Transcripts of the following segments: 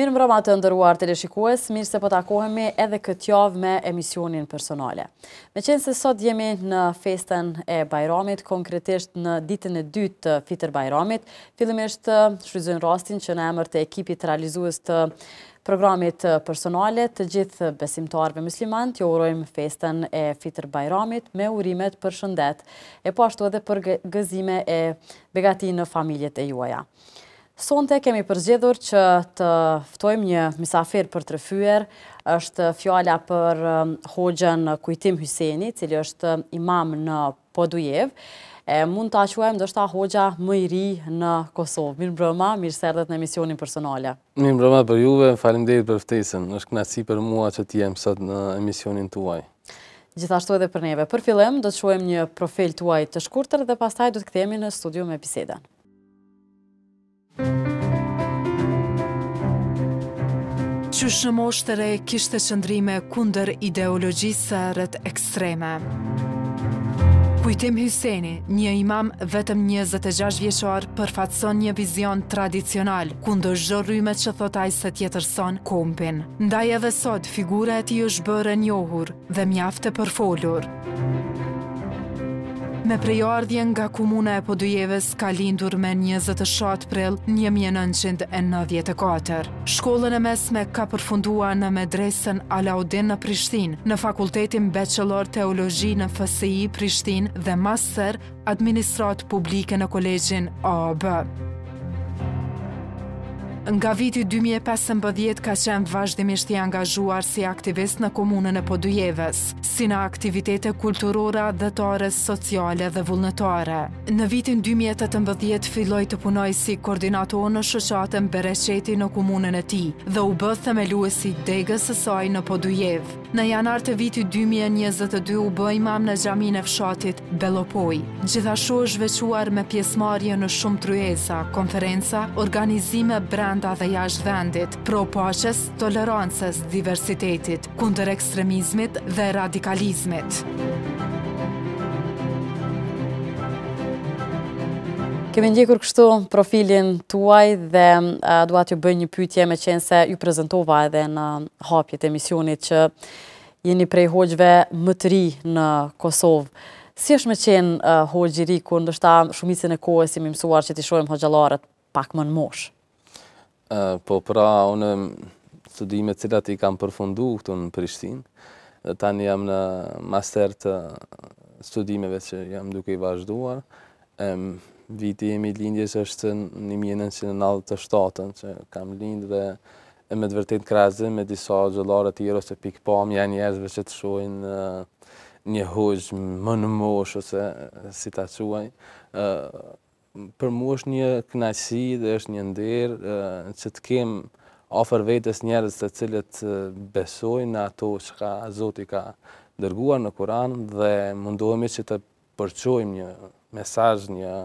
Mirë mbrëma të ndërruar të leshikues, mirë se po takohemi edhe këtë javë me emisionin personale. Me qenë se sot jemi në festen e Bajramit, konkretisht në ditën e dytë të fitër Bajramit, fillimisht shryzën rastin që në emër të ekipit realizuës të programit personale të gjithë besimtarve muslimant, jo urojmë festen e fitër Bajramit me urimet për shëndet e pashtu po edhe për gëzime e begati në familjet e juaja. Sonte kemi përzgjedhur që të ftojmë një misafir për të rëfyër, është fjalla për um, hoxën Kujtim Hyseni, cili është um, imam në Podujev. Mund të dështë a hoxha më i ri në Kosovë. Mirë mbrëma, mirë sërdet në emisionin personale. Mirë mbrëma për juve, falim dhejtë për ftesën. është knaci për mua që t'jem sot në emisionin tuaj. Gjithashtu edhe për neve. Për fillem, do të shuem një profil tuaj të shkurtër dhe pastaj do të këthemi në studio me pisedan që shëmoshtere kishtë të qëndrime kunder ideologjisë së rët ekstreme. Kujtim Hyseni, një imam vetëm 26 vjeqar përfatson një vizion tradicional, kundo zhërrymet që thotaj se tjetërson kompin. Ndaj edhe sot, figure e ti është bërë njohur dhe mjaftë të përfolur. Me prejardhjen nga Komuna e Podujeves ka lindur me 27 prill 1994. Shkollën e mesme ka përfundua në medresën Alaudin në Prishtin, në Fakultetin Bachelor Teologi në FSI Prishtin dhe Master Administrat Publike në Kolegjin AAB. Nga viti 2015 ka qenë vazhdimisht i angazhuar si aktivist në komunën e Podujeves, si në aktivitete kulturora, dhetare, sociale dhe vullnetare. Në vitin 2018 filloj të punoj si koordinator në shëqatën Bereqeti në komunën e ti dhe u bëthë me luesi degës e në Podujevë. Në janar të viti 2022 u bëj mam në gjamin e fshatit Belopoj. Gjithashu është vequar me pjesmarje në shumë trueza, konferenca, organizime brenda dhe jash vendit, pro paches, tolerances, diversitetit, kunder ekstremizmit dhe radikalizmit. Kemi ndjekur kështu profilin tuaj dhe duat ju bëjnë një pytje me qenë se ju prezentova edhe në hapjet e misionit që jeni prej hoqve më të ri në Kosovë. Si është me qenë hoqë i ri ku ndështa shumicin e kohë e si mimësuar që ti shojmë hoqëllarët pak më në moshë? Po pra, unë studime cilat i kam përfundu këtu në Prishtinë dhe tani jam në master të studimeve që jam duke i vazhduar viti jemi lindjes është në 1997, që kam lindë dhe e me të vërtin krasim me disa gjëllarët i rështë pikpam, janë njerëzve që të shojnë uh, një hëgjë më në moshë, ose uh, si ta quaj. Uh, për mu është një knajsi dhe është një ndirë, që të kemë ofër vetës njerëz të cilët besojnë në ato që ka Zoti ka dërguar në Kuran dhe mundohemi që të përqojmë një mesaj, një mesaj,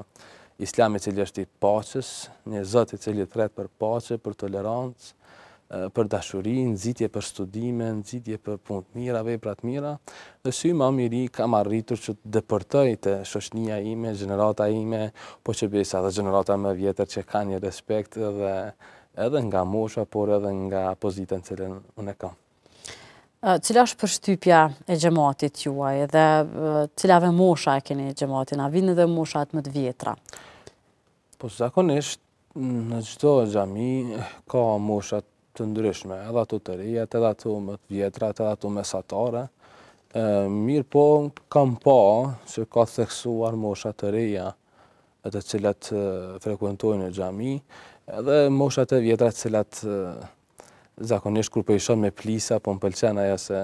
Islami që është i paqës, një zëtë i që të retë për paqë, për tolerancë, për dashurin, nëzitje për studime, nëzitje për punët mira, vej pratë mira. Dhe sy ma miri kam arritur që të dëpërtoj të shoshnija ime, generata ime, po që besa dhe generata me vjetër që ka një respekt edhe nga mosha, por edhe nga pozitën cilën unë e kam. Cila është përshtypja e gjematit juaj dhe cilave mosha e keni gjematin, a vinë dhe mosha më të vjetra? Po, zakonisht, në gjitho gjami ka mosha të ndryshme, edhe ato të rijet, edhe ato më të vjetra, edhe ato mesatare, mirë po, kam pa që ka theksuar mosha të reja e të cilat frekuentojnë në gjami, edhe moshat e vjetrat cilat zakonisht kur për po i shoh me plisa, po m'pëlqen ajo se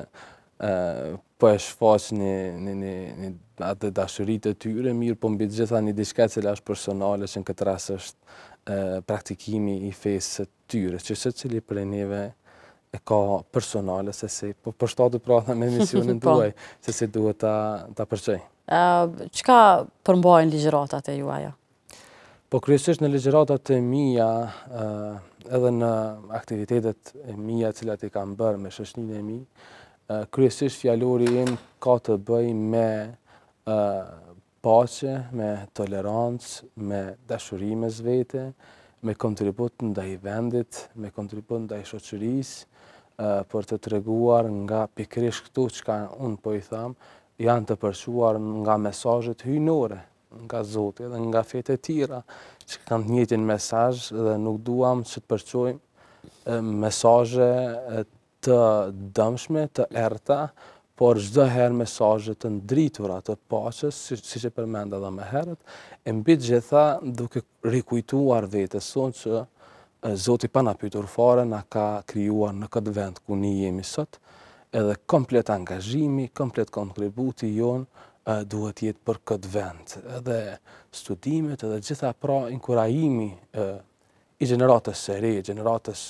ë po e shfaq një, atë dashurit e tyre mirë, po mbi të gjitha një diska cilë është personale që në këtë rrasë është praktikimi i fesë të tyre, që se cili për e njëve e ka personale, se se po përshto të prathna me misionin duaj, po. se se duhet ta, ta përqej. Uh, qka përmbojnë ligjëratat e juaja? Po kryesisht në legjeratat e mija, edhe në aktivitetet e mija cilat i kam bërë me shoqërinë e mi, kryesisht fjallori im ka të bëj me pace, me tolerancë, me dashurimes vete, me kontribut në i vendit, me kontribut në daj shoqëris, për të treguar nga pikrish këtu që ka unë po i thamë, janë të përshuar nga mesajët hynore, nga zotë edhe nga fete të tjera që kam të njëtin mesaj dhe nuk duham që të përqoj mesajë të dëmshme, të erta, por gjithë herë mesajët të ndritura të paches, si që përmenda dhe me herët, e mbitë gjitha duke rikujtuar vete sonë që Zoti pa na pytur fare na ka krijuar në këtë vend ku një jemi sot, edhe komplet angazhimi, komplet kontributi jon duhet jetë për këtë vend. Edhe studimet edhe gjitha pra inkurajimi i gjeneratës së re, i gjeneratës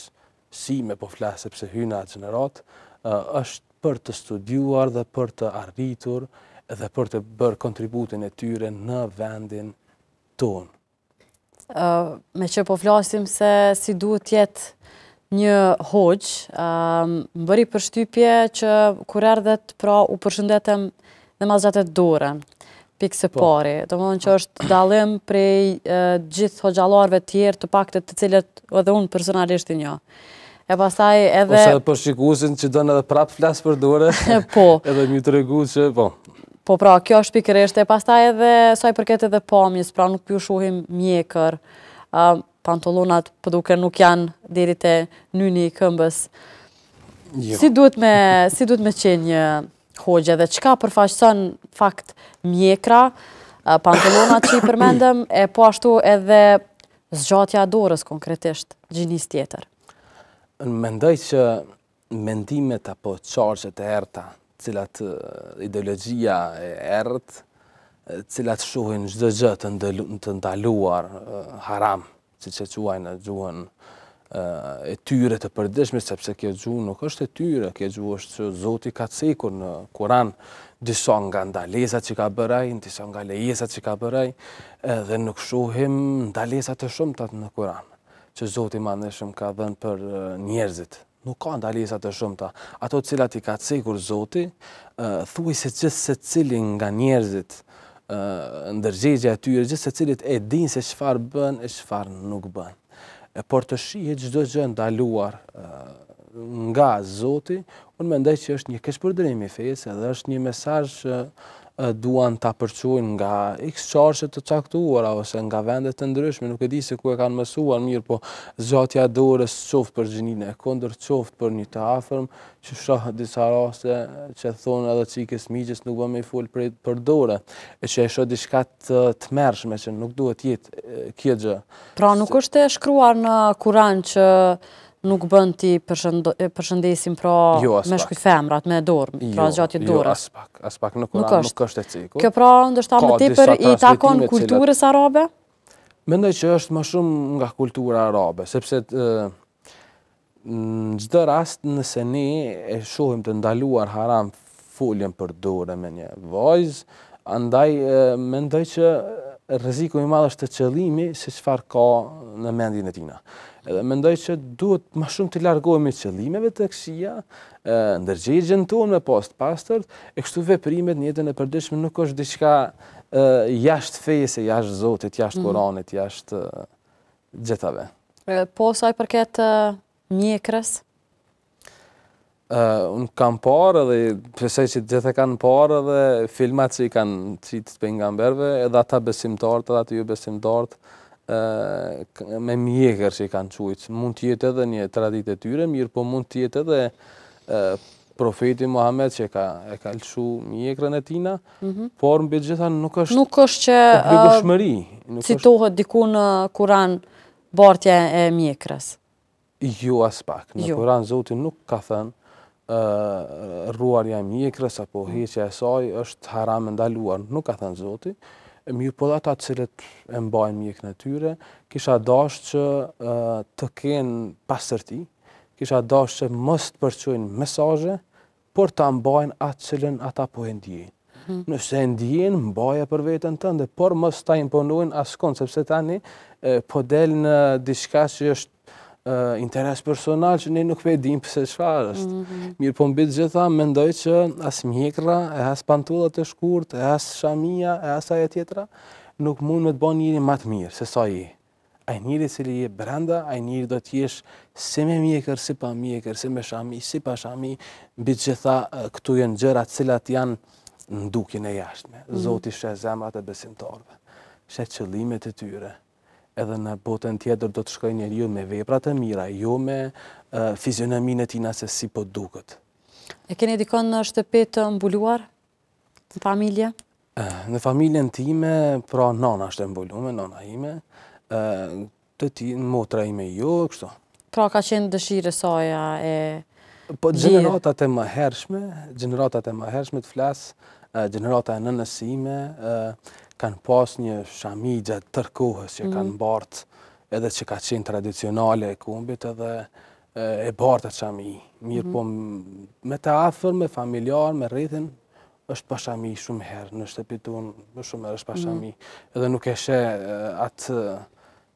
si me po flasë pëse hyna atë gjeneratë, është për të studuar dhe për të arritur dhe për të bërë kontributin e tyre në vendin tonë. Me që po flasim se si duhet jetë një hoqë, më bëri për shtypje që kur ardhet pra u përshëndetem dhe mas gjatë e durën, pikë se po. pari, të mëndon që është dalim prej gjithë hoxaluarve tjerë të paktet të cilët edhe unë personalisht i një. E pasaj edhe... Ose edhe përshikusin që dënë edhe prapë flasë për dure, po. edhe mjë të regu që, po... Po pra, kjo është pikërështë, e pasaj edhe saj përket edhe pomjës, pra nuk ju shuhim mjekër, pantolonat përduke po nuk janë dirit e njëni i këmbës. Jo. Si duhet me qenjë hoqe dhe qka përfaqësën fakt mjekra, pantalona që i përmendëm, e po ashtu edhe zgjatja dorës konkretisht, gjinis tjetër. Në mendoj që mendimet apo qarqet e erta, cilat ideologia e ert, cilat shuhin gjithë gjithë të ndaluar haram, që që quajnë në gjuhën, e tyre të përdeshme, sepse kje gjuhë nuk është e tyre, kje gjuhë është që Zoti ka cekur në Kuran, disa nga ndalesat që ka bëraj, në disa nga lejesat që ka bëraj, dhe nuk shohim ndalesat të shumë të atë në Kuran, që Zoti ma nëshëm ka dhenë për njerëzit. Nuk ka ndalesat të shumë të ato cilat i ka cekur Zoti, thuj se gjithë se cilin nga njerëzit ndërgjegje atyre, gjithë se cilit e din se shfar bën e shfar nuk bën por të shihet çdo gjë ndaluar nga Zoti, unë mendoj që është një i fesë, edhe është një mesazh duan ta përçojnë nga x çarshe të caktuara ose nga vende të ndryshme, nuk e di se ku e kanë mësuar mirë, po Zoti ja dorës çoft për gjininë, e kundër çoft për një të afërm, që shoh disa raste që thon edhe çikës miqës nuk bëmë fol për për dorë, e që e shoh diçka të tmerrshme që nuk duhet jetë kjo gjë. Pra nuk është e shkruar në Kur'an që nuk bën ti përshëndesim pra jo, me shkujt femrat, me dorë, pra zgjatje dorë. Jo, jo as pak, as pak nuk është e cikur. Kjo pra ndoshta më tepër i takon kulturës arabe? Mendoj që është më shumë nga kultura arabe, sepse në çdo rast nëse ne e shohim të ndaluar haram foljen për dorë me një vojzë, andaj mendoj që rreziku i madh është të qëllimi se çfarë ka në mendjen e tina. Edhe mendoj se duhet më shumë të largohemi të qëllimeve të këqija, ë ndërgjegjen tonë me post pastërt, e kështu veprimet në jetën e përditshme nuk është diçka ë jashtë fesë jashtë Zotit, jashtë mhm. Kuranit, jashtë gjithave. Edhe po sa i përket mjekrës, unë kam parë edhe, përsej që gjithë e kanë parë edhe filmat që i kanë qitë të pengamberve edhe ata besimtartë, edhe ata ju jo besimtartë, me mjekër që i kanë qujtë. Mund të jetë edhe një tradit e tyre, mirë, po mund të jetë edhe profeti Muhammed që ka, e ka lëshu mjekërën e tina, por -hmm. por mbi gjitha nuk është... Nuk është që... nuk është Citohet diku në kuran bartja e mjekërës. Jo, as pak. Në jo. kuran zotin nuk ka thënë ruarja e mjekrës apo heqja e saj është haram ndaluar, nuk ka thënë Zoti. Mirë po dhe ata cilët e mbajnë mjek e tyre, kisha dash që të kenë pasërti, kisha dash që mës të përqojnë mesaje, por të mbajnë atë cilën ata po e ndjenë. Mhm. Nëse e ndjenë, mbaja për vetën tënde, por mës të imponuin asë konë, sepse tani po del në diska që është interes personal që ne nuk pe dim pëse qëfar është. Mhm. Mirë po mbitë gjitha, mendoj që as mjekra, e as pantullat e shkurt, e as shamia, e as aja tjetra, nuk mund me të bo njëri matë mirë, se sa i. A njëri cili je brenda, a njëri do t'jesh si me mjekër, si pa mjekër, si me shami, si pa shami, mbitë gjitha këtu jenë gjërat cilat janë në dukin e jashtme. Mhm. Zoti shë zemrat e besimtarve, Shetë qëllimet e tyre, edhe në botën tjetër do të shkoj njeri ju me veprat e mira, ju jo me fizionaminë e tina se si po duket. E keni dikon në shtëpit të mbuluar në familje? Në familjen time, pra nana është e mbulume, nana ime, të ti në motra ime ju, jo, kështu. Pra ka qenë dëshire soja e... Po generatat e më hershme, generatat e më hershme të flasë, generatat e nënësime, kanë pas një shamigja tërkohës që kanë mhm. bartë edhe që ka qenë tradicionale e kumbit edhe e bartë të shami. Mirë mhm. po me të athër, me familjarë, me rritin, është pa shami shumë herë, në shtepitun, shumë herë është pa mhm. shami. Edhe nuk e shë atë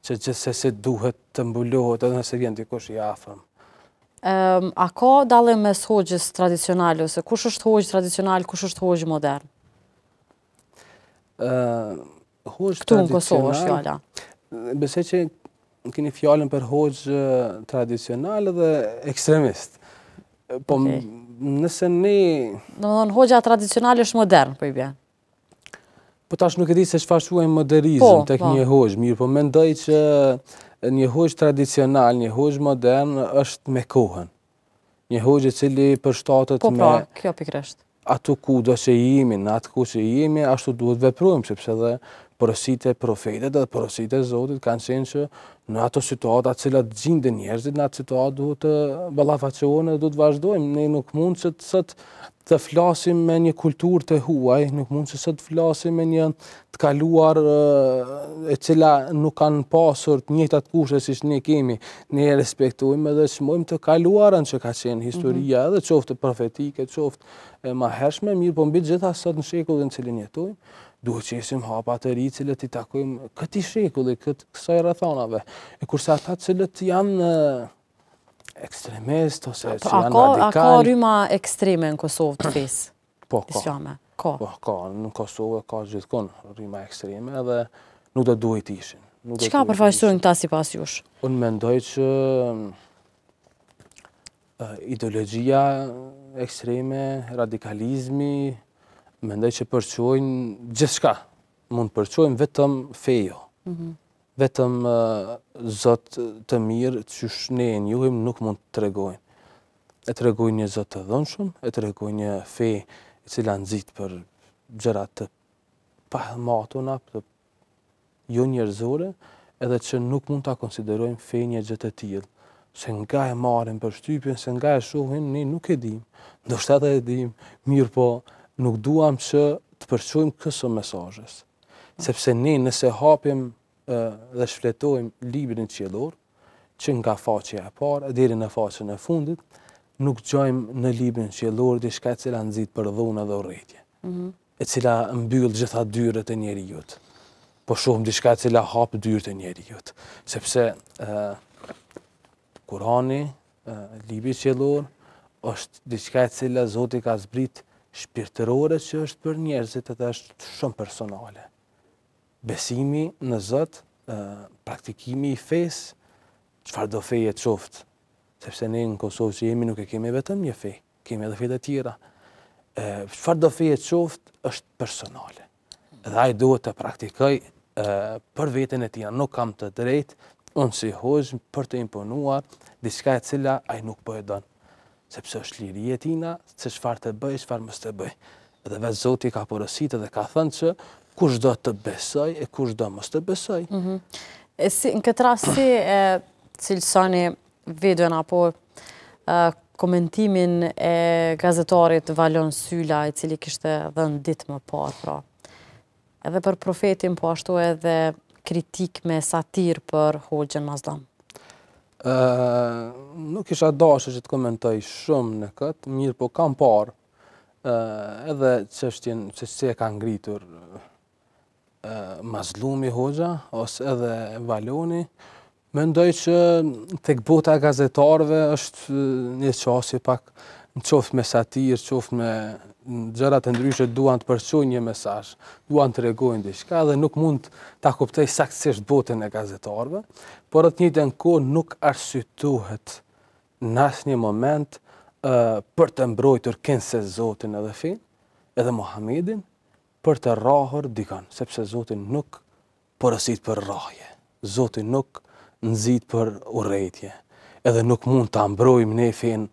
që gjithëse se duhet të mbulohet edhe nëse vjen të kush i athërëm. A ka dalë me së hoqës tradicionale, ose kush është hoqë tradicional, kush është hoqë modern? Hoxh tradicional... Këtu në Kosovë është fjalla? Bese që në keni fjallën për hoxh tradicional dhe ekstremist. Po nëse ne... Në më hoxha tradicional është modern, për po i bja. Po tash nuk e di se që fashuaj modernizm po, të po. kënje hoxh, mirë, po mendoj që një hoxh tradicional, një hoxh modern është me kohën. Një hoxh e cili për me... Po pra, kjo pikresht atë ku do që jemi, në atë ku që jemi, ashtu duhet veprujmë, sepse dhe përësit e profetet dhe përësit e Zotit kanë qenë që në ato situata cilat gjinë dhe njerëzit, në atë situata duhet të balafacionë dhe duhet të vazhdojmë. Ne nuk mund që të sëtë të flasim me një kultur të huaj, nuk mund që së të flasim me një të kaluar e cila nuk kanë pasur të njëtë atë kushe si shë një kemi, një respektojmë edhe dhe që mojmë të kaluarën që ka qenë historia mhm. edhe qoftë të profetike, qoftë ma hershme, mirë po mbi gjitha sëtë në shekullin dhe në cilin jetojmë, duhet që esim hapa të ri cilët i takojmë këti shekull këtë kësaj rathanave, e kurse ata cilët janë ekstremist, ose po, që janë radikal. A ka rryma ekstreme në Kosovë të fisë? Po, ka. Po, ka. Në Kosovë ka gjithkon rryma ekstreme dhe nuk do duhet ishin. ka përfaqësojnë ta si pas jush? Unë mendoj që ideologjia ekstreme, radikalizmi, mendoj që përqojnë gjithka. Mund përqojnë vetëm fejo. Mhm vetëm Zotë zot të mirë që ne e njuhim nuk mund të regojnë. E të regojnë një zot të dhënshëm, e të regojnë një fe i cila nëzit për gjërat të pahëmatun apë të jo njerëzore, edhe që nuk mund të konsiderojmë fejë një gjëtë të tjilë, se nga e marim për shtypjen, se nga e shuhin, ne nuk e dim, do e dim, mirë po, nuk duham që të përqojmë këso mesajës, sepse ne nëse hapim dhe shfletojmë librin qëllor, që nga faqja e parë deri në faqen e fundit nuk gjajmë në librin qëllor dhe që la nëzit për dhunë dhe urrëtie. Mhm. e cila mbyll gjitha dyret e jutë, Po shohim diçka që la hap dyert e njeriu. Sepse ë Kurani, uh, libri i qjellor është diçka që Zoti ka zbrit shpirtërore që është për njerëzit, të është shumë personale besimi në Zot, ë praktikimi i fesë, çfarë do feje të qoftë, sepse ne në Kosovë që jemi nuk e kemi vetëm një fe, kemi edhe fe të tjera. ë çfarë do feje të qoftë është personale. Dhe ai duhet të praktikoj ë për veten e tij, nuk kam të drejtë unë si hoz për të imponuar diçka e cila ai nuk po e don. Sepse është liri e tina, se çfarë të bëj, çfarë mos të bëj. Dhe vetë Zoti ka porositë dhe ka thënë që kush do të besoj e kush do mos të besoj. Mhm. Në këtë rasti, cilësani videon apo komentimin e gazetarit Valon Sylla, i cili kështë dhe në ditë më parë, pra? Edhe për profetin, po ashtu edhe kritik me satir për Hoxhën Mazlam. Nuk isha dashë që të komentoj shumë në këtë, mirë po kam parë edhe qështjen është që e ka ngritur mazlumi hoxha, ose edhe valoni, mendoj ndoj që të këbota gazetarve është një qasi pak në qoftë me satirë, në qoftë me gjërat e ndryshët duan të përqoj një mesaj, duan të regojnë dhe shka, dhe nuk mund të akuptej saksisht botën e gazetarve, por atë një të në kohë nuk arsytuhet në asë një moment për të mbrojtur kënë se Zotin edhe Fin, edhe Mohamedin, për të rrahur dikon, sepse Zoti nuk porosit për rrahje. Zoti nuk nxit për urrëtitje. edhe nuk mund ta mbrojmë ne fen e,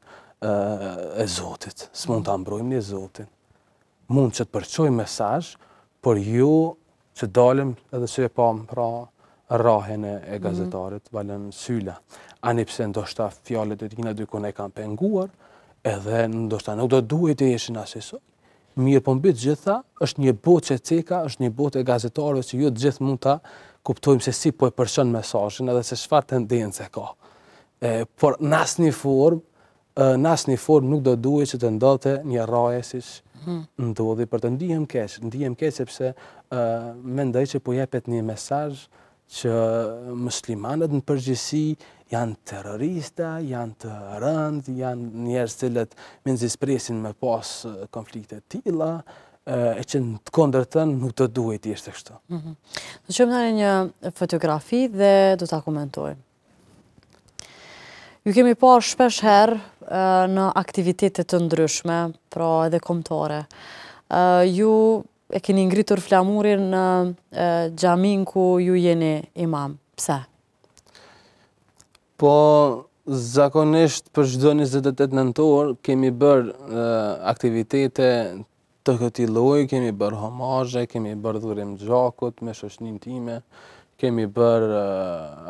e Zotit. S'mund ta mbrojmë ne Zotin. Mund që të përçojmë mesazh, por ju që dalëm edhe se e pam pra rrahën e mhm. gazetarit, mm -hmm. valën syla. Ani pse ndoshta fjalët e tina dy kanë penguar, edhe ndoshta nuk do duhet të jeshin asaj sot mirë po mbi të gjitha është një botë e ceka, është një botë e gazetarëve që ju të gjithë mund ta kuptojmë se si po e përçon mesazhin edhe se çfarë tendencë ka. Ë por nësë një formë, nësë një formë nuk do duhet që të ndodhte një rroje siç hmm. ndodhi për të ndihem keqë, ndihem keqë sepse ë mendoj që po jepet një mesazh që muslimanët në përgjësi janë terrorista, janë të rëndë, janë njerës të letë minëzis presin me pas konflikte tila, e që në të kondër të në nuk mhm. të duhet i është të kështu. Në që më nëri një fotografi dhe du të akumentoj. Ju kemi par shpesh herë në aktivitetet të ndryshme, pra edhe komtore. Ju e keni ngritur flamurin në gjamin ku ju jeni imam. Pse? Po, zakonisht për gjdo 28 nëntor, kemi bërë aktivitete të këti loj, kemi bërë homazhe, kemi bërë dhurim gjakut me shoshnin time, kemi bërë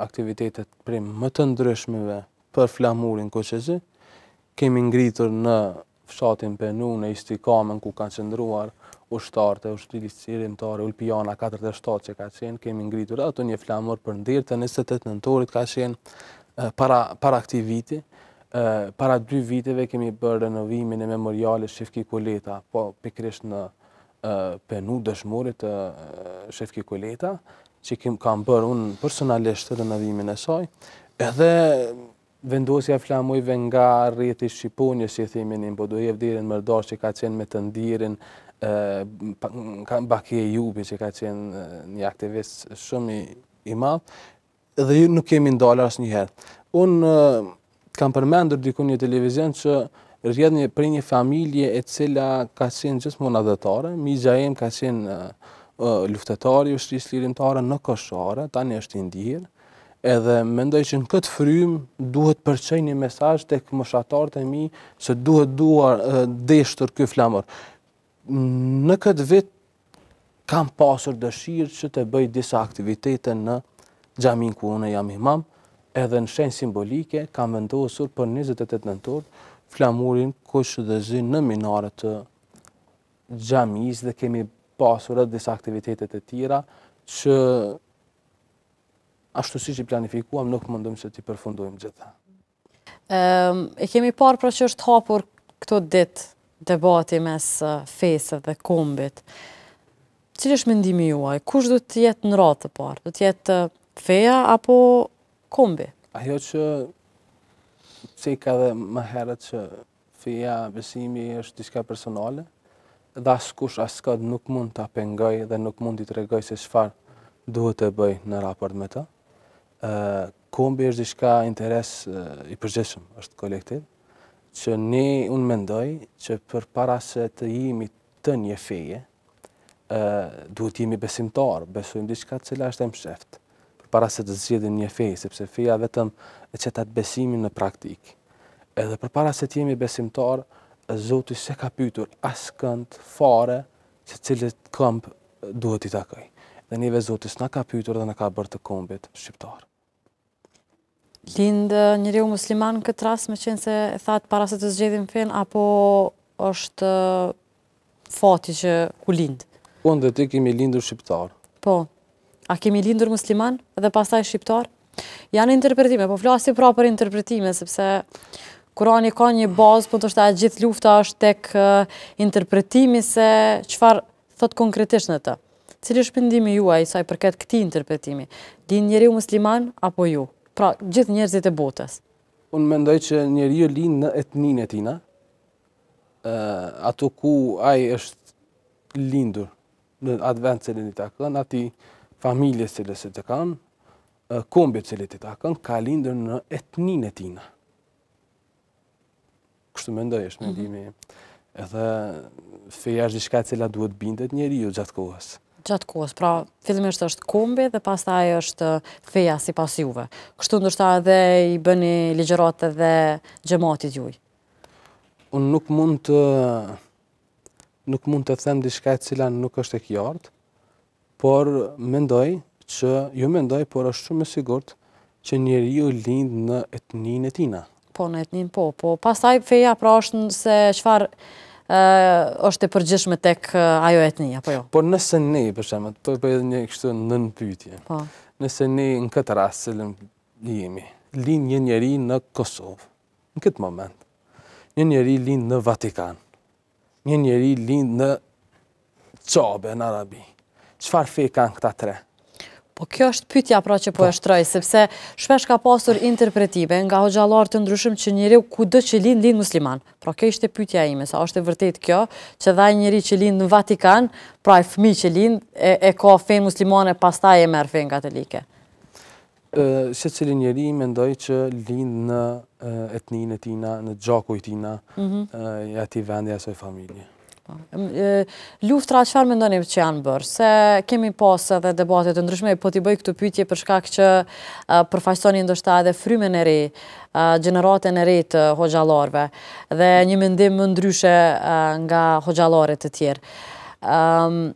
aktivitetet për më të ndryshmeve për flamurin ku që zi, kemi ngritur në fshatin për në në istikamen ku kanë qëndruar, ushtarët e ushtilisë sirimtare, Ulpiana 47 që ka qenë, kemi ngritur ato një flamur për ndirë të 28 nëntorit ka qenë para, para këti viti. Para dy viteve kemi bërë renovimin e memoriale Shifki Koleta, po pikrish në penu dëshmurit të Shifki Koleta, që kemi kam bërë unë personalisht të renovimin e saj. Edhe vendosja flamujve nga rriti Shqiponjës, që i themin, po dojevdirin mërdar që ka qenë me të ndirin ka Baki e Jubi që ka qenë një aktivist shumë i, i madhë, dhe ju nuk kemi ndalë asë njëherë. Unë kam përmendur diku një televizion që rrjedh një për një familje e cila ka qenë gjithë mund adhëtare, mi gjajem ka qenë luftetari u shtrisë lirimtare në Kosharë, tani është indirë, edhe mendoj që në këtë frymë duhet përçej një mesaj të këmëshatarët e mi se duhet duar deshtër këj flamër. Në këtë vit kam pasur dëshirë që të bëj disa aktivitete në gjamin ku une jam imam, edhe në shenjë simbolike kam vendosur për 28 nëntorë flamurin kushë dhe zy në minare të gjamis dhe kemi pasur edhe disa aktivitetet e tjera që ashtu si që i planifikuam nuk mundëm që t'i përfundojmë gjitha. Ehm, e kemi parë pra që është hapur këto ditë? debati mes fesët dhe kombit, cilë është mendimi juaj? Kush du të jetë në ratë të parë? Du të jetë feja apo kombi? Ajo që që i ka dhe më herët që feja besimi është diska personale, dhe asë kush asë nuk mund të apengoj dhe nuk mund të regoj se shfar duhet të bëj në raport me të. Kombi është diska interes i përgjeshëm, është kolektiv, që ne unë mendoj që për para se të jemi të një feje, duhet jemi besimtar, besojmë diçka cila është e mësheft, për para se të zhjedin një feje, sepse feja vetëm e që të besimin në praktikë. Edhe për para se të jemi besimtar, Zotis se ka pytur asë këndë fare që cilët këmpë duhet i takoj. Dhe njëve Zotis në ka pytur dhe në ka bërë të kombit shqiptarë. Lindë njëri u musliman këtë ras me qenë se e thatë para se të zgjedhim fen, apo është uh, fati që ku lindë? Po, ndë të kemi lindur shqiptar. Po, a kemi lindur musliman dhe pastaj shqiptar? Janë interpretime, po flasë i për interpretime, sepse kurani ka një bazë, po të është a gjithë lufta është tek uh, interpretimi se qëfar thotë konkretisht në të. Cili është pëndimi juaj, saj përket këti interpretimi? Din njëri u musliman apo ju? pra gjithë njerëzit e botës. Unë mendoj që njerë ju linë në etnin e tina, ato ku aj është lindur në advent cilin i takën, ati familje cilin si të kanë, kombje cilin i takën, ka lindur në etnin e tina. Kështu mendoj ndoj është mendimi. Mhm. edhe feja është një shka cila duhet bindet njerë ju gjatë kohësë. Gjatë kohës, pra fillimisht është kumbi kombi dhe pas taj është feja si pas juve. Kështu ndërshëta edhe i bëni ligjerate dhe gjematit juj. Unë nuk mund të nuk mund të them dishka e cila nuk është e kjartë, por mendoj që, ju jo mendoj, por është shumë e sigurt që njeri ju lindë në etnin e tina. Po, në etnin, po, po. Pas taj feja pra është nëse qëfar është e përgjishme tek ajo etnija, po jo? Por nëse ne, për shemë, të për edhe një kështu në në po. nëse ne në këtë rrasë cilëm jemi, linë një njeri në Kosovë, në këtë moment, një njeri linë në Vatikan, një njeri linë në Qabe, në Arabi, qëfar fej kanë këta tre? Në Po kjo është pytja pra që po, po e shtroj, sepse shpesh ka pasur interpretime nga hoxalar të ndryshim që njëri ku kudë që linë, linë musliman. Pra kjo është pytja ime, sa është e vërtet kjo, që dhaj njëri që linë në Vatikan, pra e fmi që linë, e ka fenë muslimane, pas ta e merë fenë katolike. Se që linë njëri, me ndoj që linë në etninë e tina, në gjakoj tina, mhm. e ati vendja e soj familje. Po. Luftra qëfar me ndonim që janë bërë, se kemi posë dhe debatet të ndryshme, po t'i bëj këtu pytje për shkak që përfaqësoni ndoshta edhe fryme në re gjenerate në rejë të hoxalarve dhe një mendim më ndryshe nga hoxalaret të tjerë.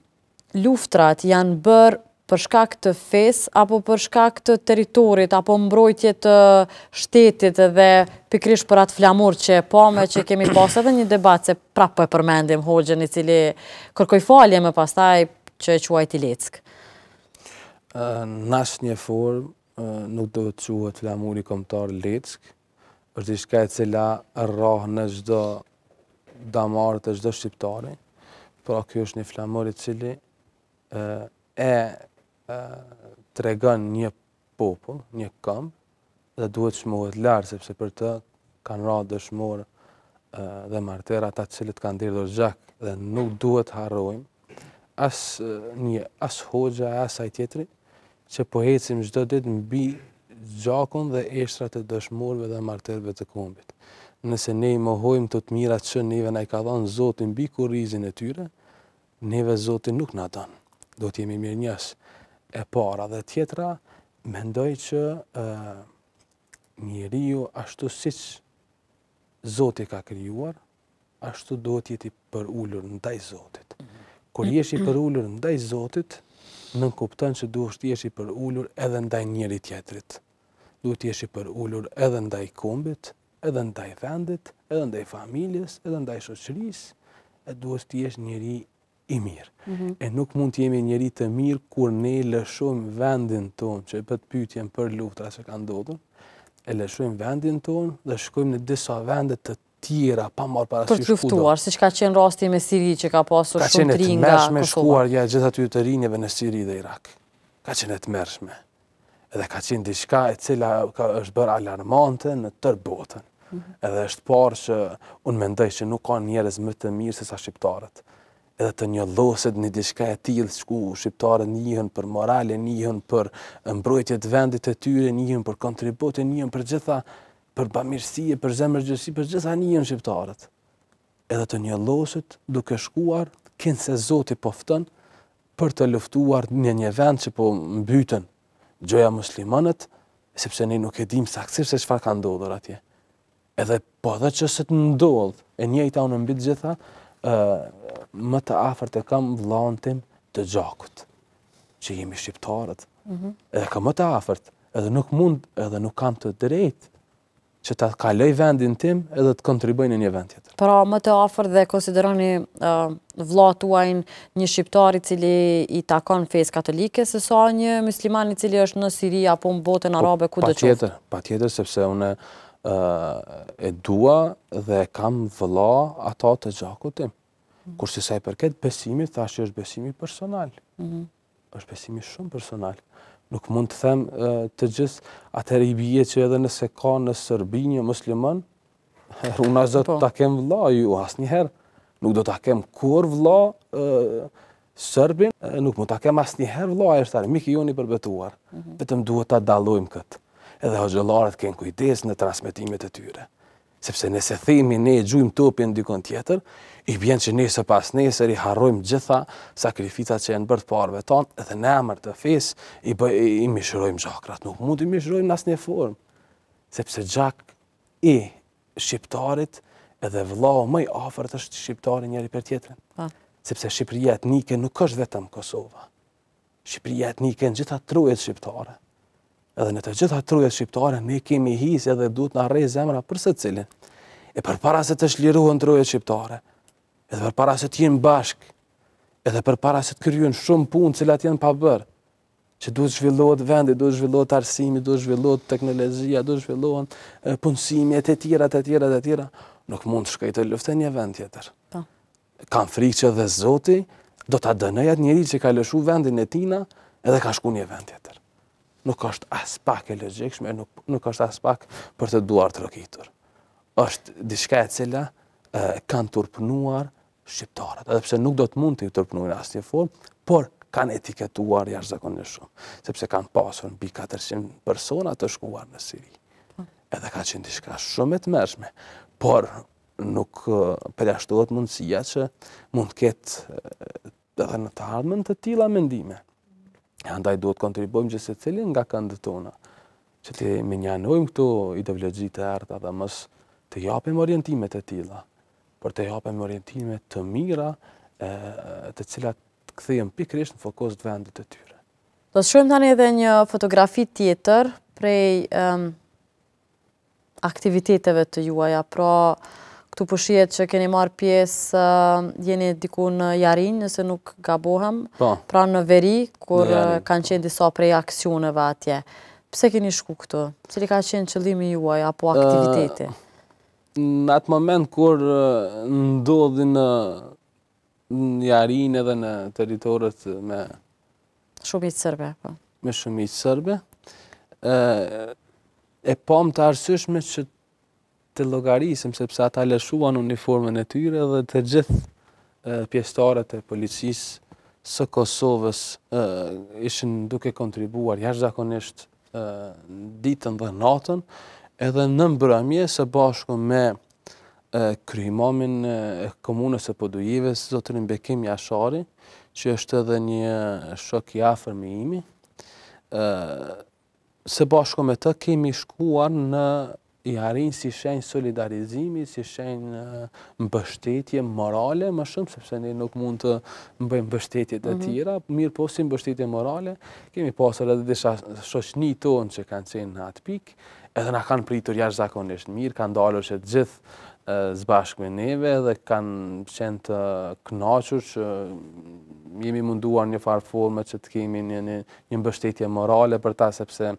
Luftrat janë bërë për shkak të fes, apo për shkak të teritorit, apo mbrojtje të shtetit dhe pikrish për atë flamur që po me që kemi pasë edhe një debat se prapë po e përmendim hoxën i cili kërkoj falje me pastaj që e quajti t'i leck. Nash një formë nuk do të quhet flamur i komtar leck, është i shka e cila rrahë në gjdo damarët e gjdo shqiptari, pra kjo është një flamur i cili e të regën një popull, një këm, dhe duhet shmohet lartë, sepse për të kanë ratë dëshmorë dhe martera ta cilët kanë dirë gjak dhe nuk duhet harrojmë as një, as hoxha, as aj tjetëri, që po hecim gjdo ditë mbi gjakon dhe eshtrat e dëshmorëve dhe martërve të kombit. Nëse ne i mohojmë të të mirat që neve na i ka dhanë zotin bi kurizin e tyre, neve zotin nuk na danë. Do t'jemi mirë njësë e para dhe tjetra, mendoj që e, njëri ju ashtu siç Zoti ka kryuar, ashtu do tjeti për ullur në daj Zotit. Kër jeshi për ullur në daj Zotit, në kuptan që duhet është jeshi për ullur edhe në daj njëri tjetrit. Duhet të jeshi për ullur edhe në daj kumbit, edhe në daj vendit, edhe në daj familjes, edhe në daj shoqëris, e duhet është jesh njëri i mirë. E nuk mund të jemi njëri të mirë kur ne lëshojmë vendin tonë që e pëtë pytjen për luftra që ka ndodhën, e lëshojmë vendin tonë dhe shkojmë në disa vendet të tjera, pa marë para si shkudo. Për të si që ka qenë rasti me Siri që ka pasur shumë të rinë nga Kosovë. Ka qenë të mërshme shkuar ja gjitha të të rinjeve në Siri dhe Irak. Ka qenë të mërshme. Edhe ka qenë diçka e cila ka është bërë alarmante në tërë botën. Mhm. Edhe është parë që unë mendoj që nuk ka njerëz më të mirë se sa shqiptarët edhe të një dhoset një diska e tilë, shku shqiptarët njëhën për morale, njëhën, për mbrojtjet vendit e tyre, njëhën, për kontribute, njëhën, për gjitha, për bëmirësie, për zemërgjësi, për gjitha njëhën shqiptarët. Edhe të një dhoset duke shkuar, kënë se Zoti poftën, për të luftuar një një vend që po mbyten gjoja muslimanët, sepse ne nuk e dim saksirë se ka ndodhër atje. Edhe po dhe që se të ndodhë, e njëjta unë mbitë gjitha, më të afer të kam vlantim të gjakut, që jemi shqiptarët, mhm. edhe kam më të afer të, edhe nuk mund, edhe nuk kam të drejt, që të kaloj vendin tim, edhe të kontribuaj në një vend tjetër. Pra, më të afer dhe konsideroni vlatuajnë një shqiptari cili i takon fejs katolike, se sa një muslimani cili është në Siria, apo në botën po, arabe, ku dhe qëfë? Pa tjetër, pa tjetër, sepse une e dua dhe kam vla ato të gjakutim. Kurse sa i përket besimit, thash që është besimi personal. Ëh. Mhm. Është besimi shumë personal. Nuk mund të them të gjithë atë i bie që edhe nëse ka në Sërbi një musliman, unë as zot po. ta kem vla ju asnjëherë. Nuk do ta kem kur vëlla ëh serbin, nuk mund ta kem asnjëherë vëlla është tani miku joni për betuar. Mhm. Vetëm duhet ta dallojmë kët. Edhe hoxhallarët kanë kujdes në transmetimet e tyre sepse nëse themi ne e gjujmë topin dikon tjetër, i bjen që nesër pas nesër i harrojmë gjitha sakrificat që janë bërë të parëve tonë dhe në emër të fesë i i mishrojmë xhakrat, nuk mund i mishrojmë në një formë, sepse xhak i shqiptarit edhe vëllau më i afërt është Shqiptarit njëri për tjetrin. Po. Sepse Shqipëria etnike nuk është vetëm Kosova. Shqipëria etnike në gjitha trujet shqiptare. Edhe në të gjitha trujet shqiptare ne kemi hisë edhe duhet na rrezë zemra për së cilin E përpara se të shlirohen trujet shqiptare, edhe për para se të jenë bashk, edhe për para se të kryen shumë punë cilat janë pa bërë, që duhet zhvillohet vendi, duhet zhvillohet arsimi, duhet zhvillohet teknologjia, duhet zhvillohet punësimi e të tjera, të tjera, të tjera, nuk mund të shkajtë të luftë një vend tjetër. Ta. Po. Kam frikë që dhe zoti do të adënëjat njëri që ka lëshu vendin e tina edhe ka shku një vend tjetër. Nuk është as pak e lëgjekshme, nuk, nuk është as pak për të duar të rokitur. diçka e cila e, kanë turpnuar shqiptarët, edhe pse nuk do të mund të ju tërpënu në asë një formë, por kanë etiketuar jashtë zakonë në shumë, sepse kanë pasur bi 400 persona të shkuar në Siri. Edhe ka qenë dishka shumë e të mershme, por nuk eh, përjashtuat mundësia që mund ketë eh, edhe në të ardhmen të tila mendime. Andaj duhet kontribuim gjithë se cilin nga këndë tona, që të minjanojmë këto ideologjit e ertë edhe mësë të japim orientimet e tila për të japëm orientime të mira të cilat këthejmë pikrish në fokus të vendit të tyre. Do të shumë tani edhe një fotografi tjetër prej aktiviteteve të juaja, pra këtu pëshjet po që keni marë pjesë, jeni diku në jarinë, nëse nuk gabohem, po. pra në veri, kur kanë po. qenë disa prej aksioneve atje. Pse keni shku këtu? Cili ka qenë qëllimi juaj, apo aktiviteti? në atë moment kur ndodhi në jarin edhe në teritorët me... Shumit sërbe, po. Me shumit ë E pom të arsyshme që të logarisim, sepse ata lëshuan uniformën e tyre dhe të gjithë pjestarët e policisë së Kosovës ishin duke kontribuar jashtë zakonisht ditën dhe natën, edhe në mbrëmje së bashku me kryimamin e komunës së Podujive, zotrin Bekim Jashari, që është edhe një shok i afërm i imi. ë së bashku me të kemi shkuar në i harin si shenj solidarizimi, si shenj mbështetje morale, më shumë, sepse ne nuk mund të mbëjmë mbështetje mhm. të tira, mm -hmm. mirë po si mbështetje morale, kemi pasur edhe dhe shoshni tonë që kanë qenë në atë pikë, edhe nga kanë pritur jashtë zakonisht mirë, kanë dalur që gjithë zbashkë me neve dhe kanë qenë të knaqur që jemi munduar një farë formë që të kemi një, një mbështetje morale për ta sepse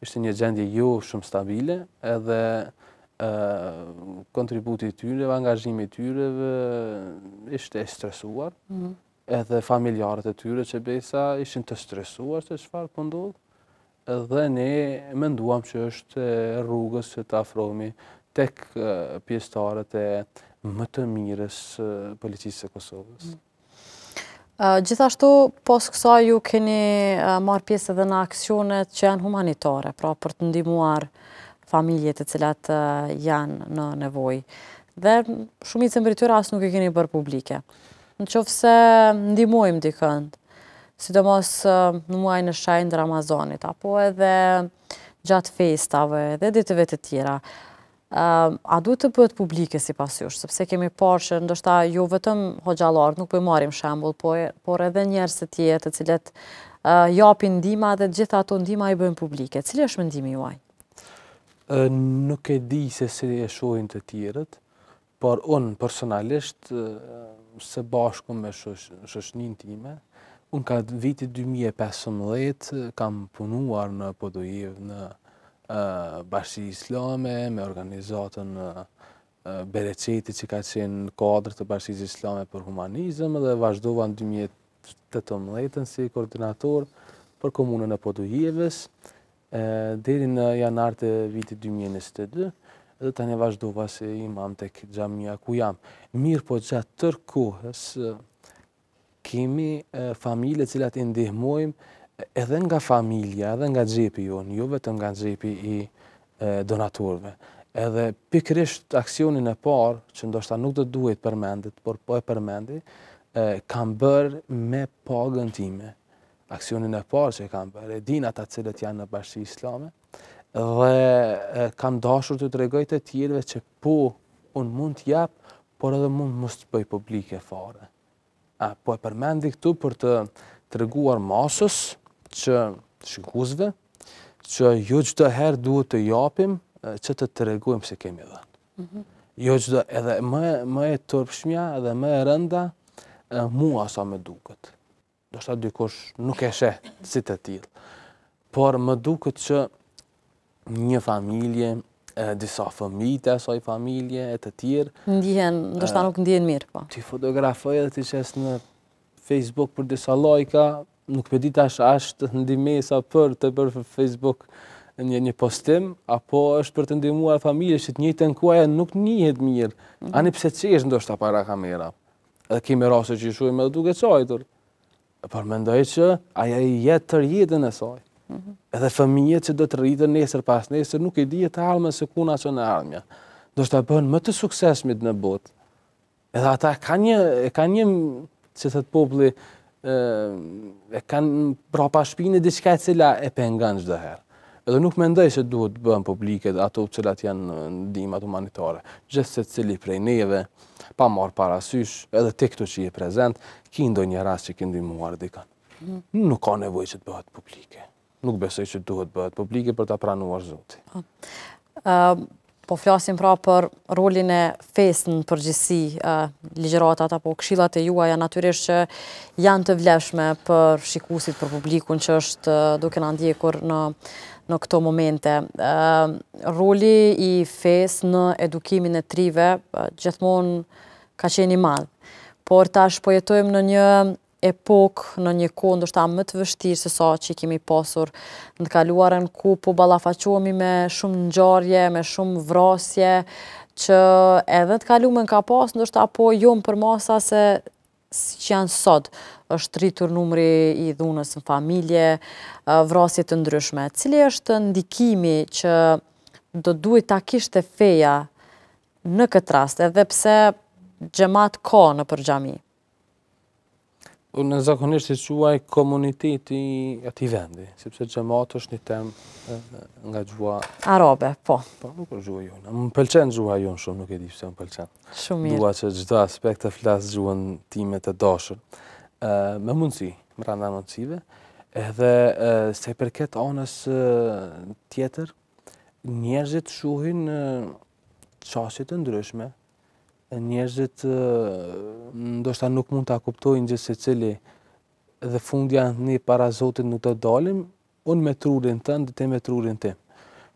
ishte një gjendje jo shumë stabile edhe e, kontributi tyre, angazhimi tyre ishte e stresuar mm -hmm. edhe familjarët e tyre që besa ishin të stresuar se shfarë pëndodhë po dhe ne nduam që është rrugës që të afromi tek pjestarët e më të mirës policisë e Kosovës. Mm -hmm. Gjithashtu, pos kësa ju keni marë pjesë dhe në aksionet që janë humanitare, pra për të ndimuar familjet e cilat janë në nevoj. Dhe shumicën për i asë nuk e keni bërë publike. Në qofë se ndimojmë dikënd, sidomos në muaj në shajnë dhe Ramazonit, apo edhe gjatë festave dhe ditëve të tjera, Ehm, a duhet të bëhet publike si pasjush, sepse kemi parë që ndoshta ju vetëm hoxalarë, nuk për po marim shambull, po por edhe njerës të tjetë të cilet japin ndima dhe gjitha ato ndima i bëhen publike. Cilë është mëndimi juaj? Nuk e di se si e shohin të tjerët, por unë personalisht se bashku me shoshnin time, unë ka vitit 2015 kam punuar në podojevë në bashkësi islame, me organizatën Bereqeti që ka qenë në kodrë të bashkësi islame për humanizm dhe vazhdova në 2018-ën si koordinator për komunën e Podujeves, deri në janartë të vitit 2022 dhe të një vazhdova se imam të këtë gjamia ku jam. Mirë po gjatë tërë kohës, kemi familje cilat e ndihmojmë edhe nga familja, edhe nga xhepi ju, jo vetëm nga xhepi i e, donatorve. Edhe pikërisht aksionin e parë që ndoshta nuk do të duhet përmendet, por po e përmendi, e kam bër me pagën time. Aksionin e parë që kam bër, e din ata cilët janë në bashkë islame, dhe e, kam dashur të tregoj të tjerëve që po un mund të jap, por edhe mund mos të bëj publike fare. A, po e përmendi këtu për të treguar masës, që shikuzve, që jo gjitha herë duhet të japim që të të regojmë se kemi dhe. Mhm. Jo gjitha, edhe më e tërpshmja, edhe më e rënda, mua asa me duket. Do shta dykosh nuk e sheh si të tjilë. Por më duket që një familje, disa fëmite, asaj familje, e të tjirë. Ndjen, do shta nuk ndjen mirë, po. Ti fotografoj edhe ti qesë në Facebook për disa lojka, nuk përdi tash ashtë të ndimej sa për të bërë për Facebook një, një postim, apo është për të ndimuar familje që të një të e nuk njëhet mirë, mhm. ani pëse që është ndoshta para kamera, edhe kemi rase që i shuim edhe duke qajtur, Por mendoj që aja i jetë të rjetën e saj, mhm. edhe familje që do të rritë nesër pas nesër nuk i dije të armë se kuna që në Do ndoshta bënë më të sukses në botë, edhe ata ka një, ka një që të të populli, e kanë prapa shpinë e diçka e cila e pengën çdo herë. Edhe nuk mendoj se duhet bëhen publike ato të janë ndihmat humanitare. Gjithë se cili prej neve, pa marë parasysh, edhe te këto që i e prezent, ki ndoj një rast që i muar dhe kanë. Mhm. Nuk ka nevoj që të bëhet publike. Nuk besoj që duhet bëhet publike për të pranuar Zoti po flasim pra për rolin e fes në përgjësi ligjeratat apo këshilat e juaja natyrisht që janë të vleshme për shikusit për publikun që është duke në ndjekur në në këto momente. Roli i fes në edukimin e trive gjithmonë ka qeni madhë, por tash pojetojmë në një epok në një kohë ndoshta më të vështirë se sa që i kemi pasur në të kaluarën ku po ballafaqohemi me shumë ngjarje, me shumë vrasje që edhe të kaluën ka pas ndoshta po jo për masa se si që janë sot, është rritur numri i dhunës në familje, vrasje të ndryshme. Cili është ndikimi që do duhet ta kishte feja në këtë rast, edhe pse gjemat ka në përgjami. Unë zakonisht i quaj komuniteti ati vendi, sepse gjemat është një tem nga gjua... Arabe, po. Po, nuk është gjua jonë. Më pëlqen gjua jonë shumë, nuk e di pëse më pëlqen. Shumë mirë. Dua që gjitha aspekt të flasë gjua në timet e dashën. Me mundësi, më randa mundësive, edhe se përket anës tjetër, njerëzit shuhin qasit të ndryshme, njerëzit ndoshta nuk mund ta kuptojnë gjithë se cili dhe fundja në para Zotit nuk do dalim, unë me trurin të dhe të me trurin të.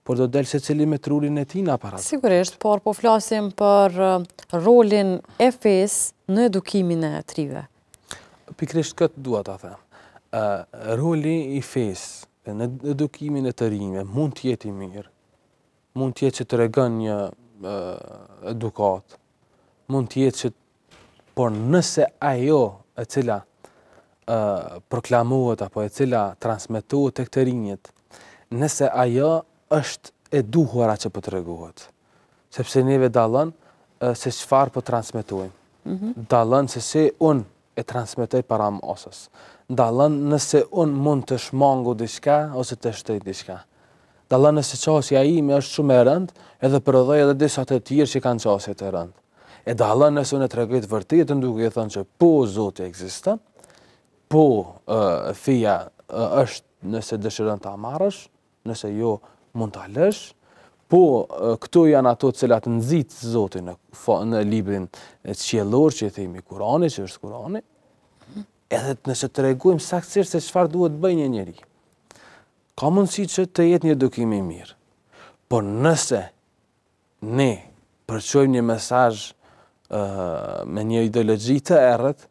Por do delë se cili me trurin e ti në para. Sigurisht, por po flasim për rolin e fes në edukimin e trive. Pikrisht këtë duat, a them. Uh, roli i fes në edukimin e të rime mund të jeti mirë, mund të jeti që të regën një edukatë, mund të jetë që por nëse ajo e cila uh, proklamohet apo e cila transmetohet tek të rinjit, nëse ajo është e duhur që po treguohet. Sepse neve dallon uh, se çfarë po transmetojmë. Mm -hmm. Dallon se si un e transmetoj para mosës. Dallon nëse un mund të shmangu diçka ose të shtoj diçka. Dallon nëse çosja ime është shumë e rëndë, edhe për dhëjë edhe disa të tjerë që kanë çosje të rëndë e Allah nëse unë tregoj të vërtetën duke i thënë se po Zoti ekziston, po ë fia është nëse dëshiron ta marrësh, nëse jo mund ta lësh, po ë, këto janë ato të cilat nxit Zoti në në librin e qiellor që i themi Kurani, që është Kurani. Edhe nëse tregojmë saktësisht se çfarë duhet bëj bëjë një njeri. Ka mundësi që të jetë një edukim i mirë. Por nëse ne përqojmë një mesaj me një ideologi të erët,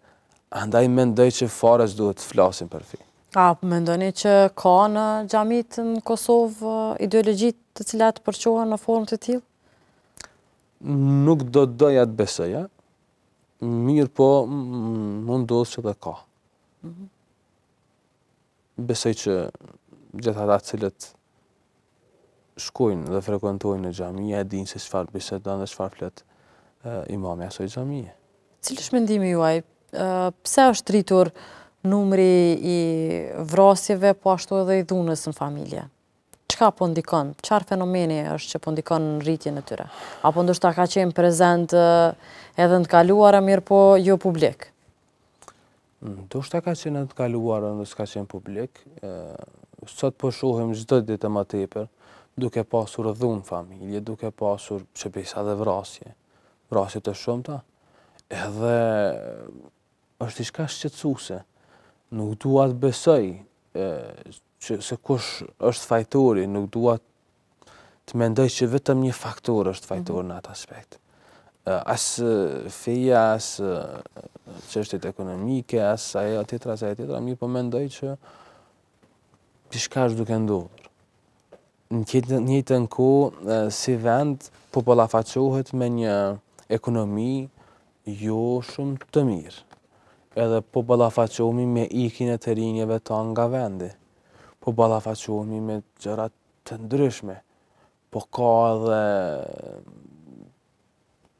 andaj mendoj që farës duhet të flasin për fi. A, po mendoni që ka në gjamit në Kosovë ideologi të cilat përqoha në formë të tjilë? Nuk do të doja të besëja, mirë po të që dhe ka. Mhm. Besëj që gjithë ata cilët shkojnë dhe frekuentojnë në gjami, e dinë se shfarë besedan dhe shfarë fletë, imamja së i gjamije. Cilë është mendimi juaj? Pse është rritur numri i vrasjeve, po ashtu edhe i dhunës në familje? Qka po ndikon? Qarë fenomeni është që po ndikon në rritje në tyre? Apo ndështë ta ka qenë prezent edhe në të kaluara, mirë po jo publik? Ndështë ta ka qenë në të kaluara, në të ka qenë publik. Sot po gjithë dhe të më tepër, duke pasur dhunë familje, duke pasur që dhe vrasje rasit e shumëta, edhe është i shka shqetsuse. Nuk duat besoj e, se kush është fajtori, nuk duat të mendoj që vetëm një faktor është fajtor mm -hmm. në atë aspekt. Asë feja, asë qështet ekonomike, asë ajo tjetra, asë ajo tjetra, mi po mendoj që i është duke ndodhur. Në të njëtë në ku, si vend, popola faqohet me një ekonomi jo shumë të mirë. Edhe po balafaqohemi me ikin e të rinjeve ta nga vendi. Po balafaqohemi me gjërat të ndryshme. Po ka edhe...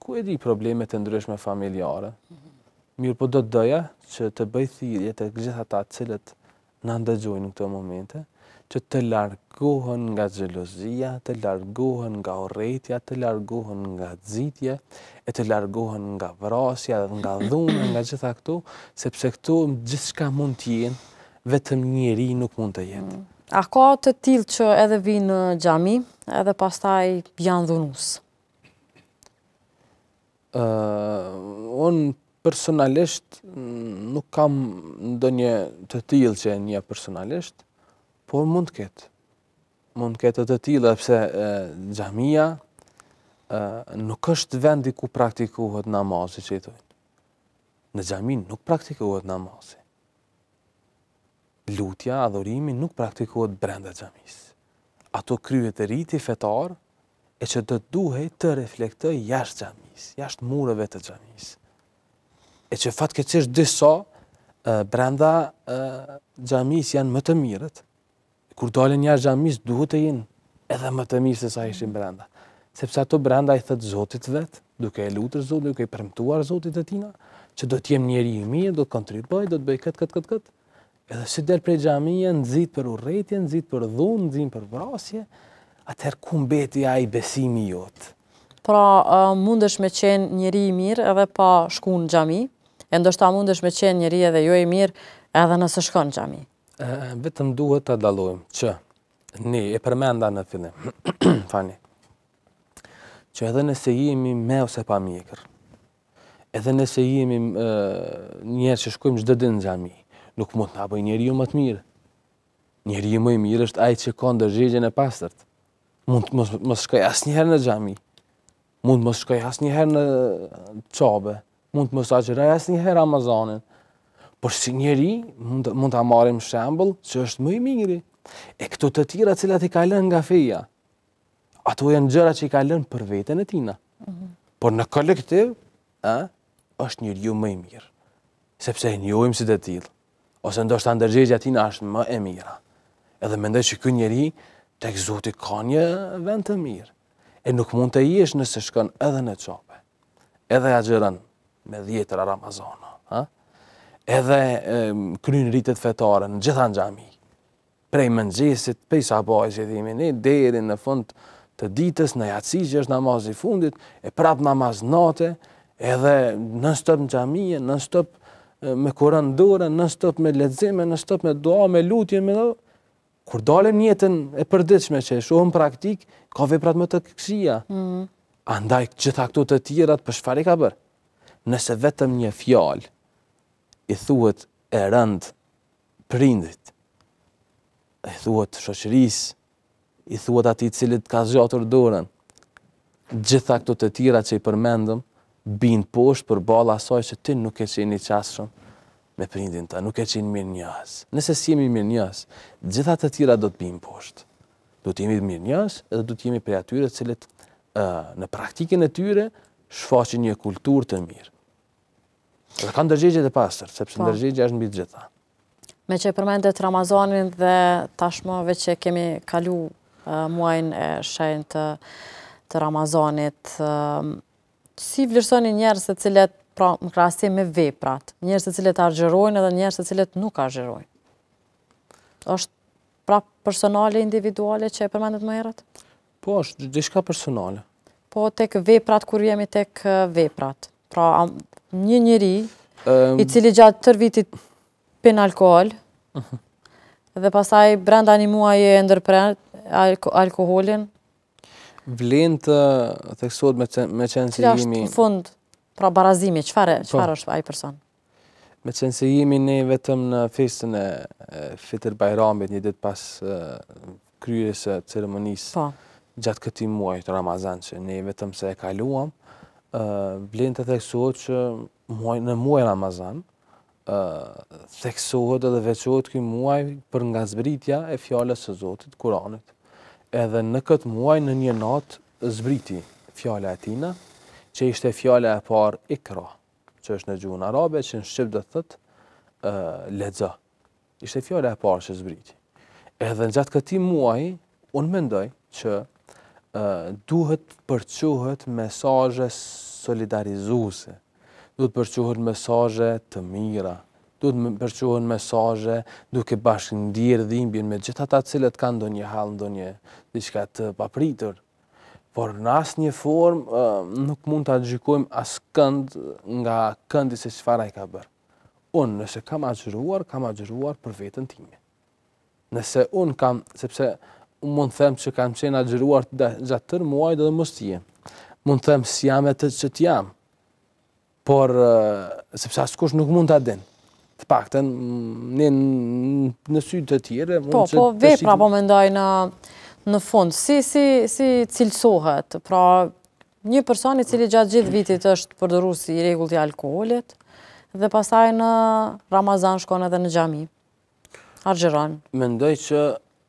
Ku e di probleme të ndryshme familjare? Mirë po do të doja që të bëjë thirje të gjitha ta cilët në ndëgjojnë në këto momente që të largohën nga gjelozia, të largohën nga urrëtia, të largohën nga dzitje, e të largohën nga vrasja, nga dhunë, nga gjitha këtu, sepse këtu gjithë shka mund të jenë, vetëm njëri nuk mund të jetë. A ka të tillë që edhe vinë në gjami, edhe pastaj janë dhunusë? Unë personalisht nuk kam ndonjë të tillë që e një personalisht, por mund të ketë. Mund të ketë të tilla pse xhamia ë nuk është vendi ku praktikohet namazi, si thonë. Në xhamin nuk praktikohet namazi. Lutja, adhurimi nuk praktikohet brenda xhamisë. Ato kryhet te riti fetar e që të duhej të reflektoj jashtë gjamis, jashtë mureve të gjamis. E që fatke qështë disa, e, brenda e, gjamis janë më të mirët, kur dalin jashtë xhamis duhet të jenë edhe më të mirë se sa ishin brenda. Sepse ato brenda i thot Zotit vet, duke e lutur Zotin, duke i premtuar Zotit të tina, që do të jem njeriu i mirë, do të kontriboj, do të bëj kët kët kët kët. Edhe si del prej xhamisë, nxit për urrëti, nxit për dhun, nxit për vrasje, atëherë ku mbeti ai besimi jot? Pra, mundesh me qenë njëri i mirë edhe pa shkuar në xhami, e ndoshta mundesh me qenë njëri edhe jo i mirë edhe nëse shkon në gjami vetëm duhet të dalojmë që ne e përmenda në fillim, fani, që edhe nëse jemi me ose pa mjekër, edhe nëse jemi njerë që shkojmë gjithë dhe në gjami, nuk mund të nabëj njeri ju më të mirë. Njeri ju më i mirë është ajë që ka në e pastërt. Mund të mos, shkoj asë njëherë në gjami, mund të mos shkoj asë njëherë në qabe, mund të mos agjeraj asë njëherë Amazonin, Por si njeri mund mund ta marrim shembull që është më i miri. E këto të tira që i ka lënë nga feja, ato janë gjëra që i ka lënë për veten e tina. Mm -hmm. Por në kolektiv, a, është njeriu më i mirë. Sepse e njohim si të tillë. Ose ndoshta ndërgjegjja tina është më e mira. Edhe mendoj se ky njeri tek Zoti ka një vend të mirë. E nuk mund të jesh nëse shkon edhe në qope. Edhe ajo rën me Ramazona. Ha? edhe krynë rritet fetare në gjithan gjami. Prej mëngjesit, pej sabajs, e dhimi deri në fund të ditës, në jatsi që është namaz i fundit, e prap namaz nate, edhe në stëp në gjami, në stëp me kurën dure, në stëp me ledzime, në stëp me dua, me lutje, me do, kur dalem njetën e përdiqme që e shohën praktik, ka veprat më të këksia. Mm. Andaj, gjitha këtu të tjera të përshfar ka bërë. Nëse vetëm një fjallë, i thuhet e rënd prindit, i thuhet shoqëris, i thuhet ati cilit ka zhjotur dorën, gjitha këtët të tira që i përmendëm, binë poshtë për balë asoj që ti nuk e qenë i qasëshëm me prindin ta, nuk e qenë mirë njës. Nëse si jemi mirë njës, gjitha të tira do të binë poshtë. Do të jemi mirë njës edhe do të jemi prej atyre cilit uh, në praktikin e tyre shfaqin një kultur të mirë. Dhe kanë dërgjegje dhe pasër, sepse po. në është në bitë gjitha. Me që përmendet Ramazanin dhe tashmove që kemi kalu muajnë e shenjë të Ramazanit, si vlirësoni njerës e cilet, pra më krasi me veprat, njerës e cilet argjerojnë edhe njerës e cilet nuk argjerojnë? është pra personale individuale që e përmendet më erët? Po, është dishka personale. Po, tek veprat, kur jemi tek veprat. Pra, një njëri i cili gjatë tër vitit pin alkohol mhm. dhe pasaj brenda një muaj e ndërprenet alkoholin. Vlinë të theksot me qenësi jimi... Qëla është në fund, pra barazimi, qëfar po. është ajë personë? Me qenë se jemi ne vetëm në festën e fitër Bajramit, një ditë pas kryrës e ceremonisë po. gjatë këti muaj të Ramazan, që ne vetëm se e kaluam, blenë të theksohet që muaj, në muaj Ramazan, uh, edhe veqohet këj muaj për nga zbritja e fjales së Zotit, Kuranit. Edhe në këtë muaj në një natë zbriti fjale e tina, që ishte fjale e par ikra, që është në gjuhën arabe, që në Shqip dhe të thëtë, ledza. Ishte fjale e par që zbriti. Edhe në gjatë këti muaj, unë mendoj që duhet të përqohet mesajë solidarizuse, duhet të përqohet të mira, duhet të përqohet duke bashkën në dhimbjen dhimbjën me gjitha ta cilët ka ndo një halë, ndo një të papritur. Por në asë një formë nuk mund të agjikojmë asë kënd nga këndi se që fara ka bërë. Unë nëse kam agjëruar, kam agjëruar për vetën time. Nëse unë kam, sepse unë mund të them që kam qenë agjëruar gjatë tërë muaj dhe dhe mështë Mund të them si jam e të që jam, por sepse asë kush nuk mund të din. Të pak të në në sy të tjere. Po, po vepra po mendoj në në fund, si cilësohet, pra një personi cili gjatë gjithë vitit është përdoru si regull i alkoholit dhe pasaj në Ramazan shkon edhe në gjami. Argeron. Mendoj që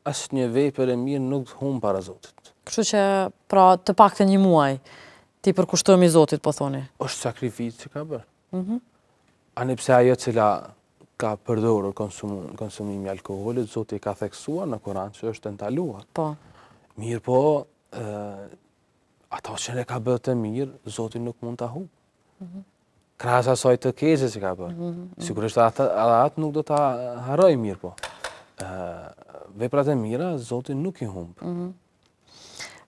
asë një vej për e mirë nuk hum para Zotit. Kështu që pra të pak të një muaj, ti përkushtëm i Zotit, po thoni? është sakrificë që ka bërë. Mhm. A një pse ajo cila ka përdorur konsumimi alkoholit, Zotit ka theksuar në kuran që është entaluar. Po. Mirë po, ato që në ka bërë të mirë, Zotit nuk mund mhm. të Mhm. Krasa soj të keze që ka bërë. Mhm, Sigurisht, atë nuk do të haroj mirë po. Po veprat e mira, Zotin nuk i humbë. Mhm.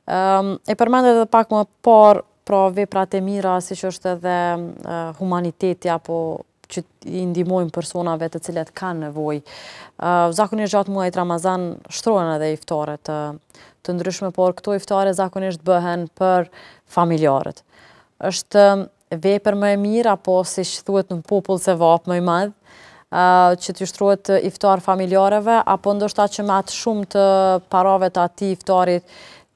Ehm, e përmendet edhe pak më parë, pra veprat e mira, si që është edhe humaniteti, apo që i ndimojmë personave të cilet kanë nevoj. Zakonisht gjatë muajt Ramazan shtrojnë edhe iftaret të ndryshme, por këto iftare zakonisht bëhen për familjarët. është veper më e mira, apo si që thuet në popull se vapë më i madhë, që të ushtruhet iftar familjareve, apo ndoshta që me atë shumë të parave të ati iftarit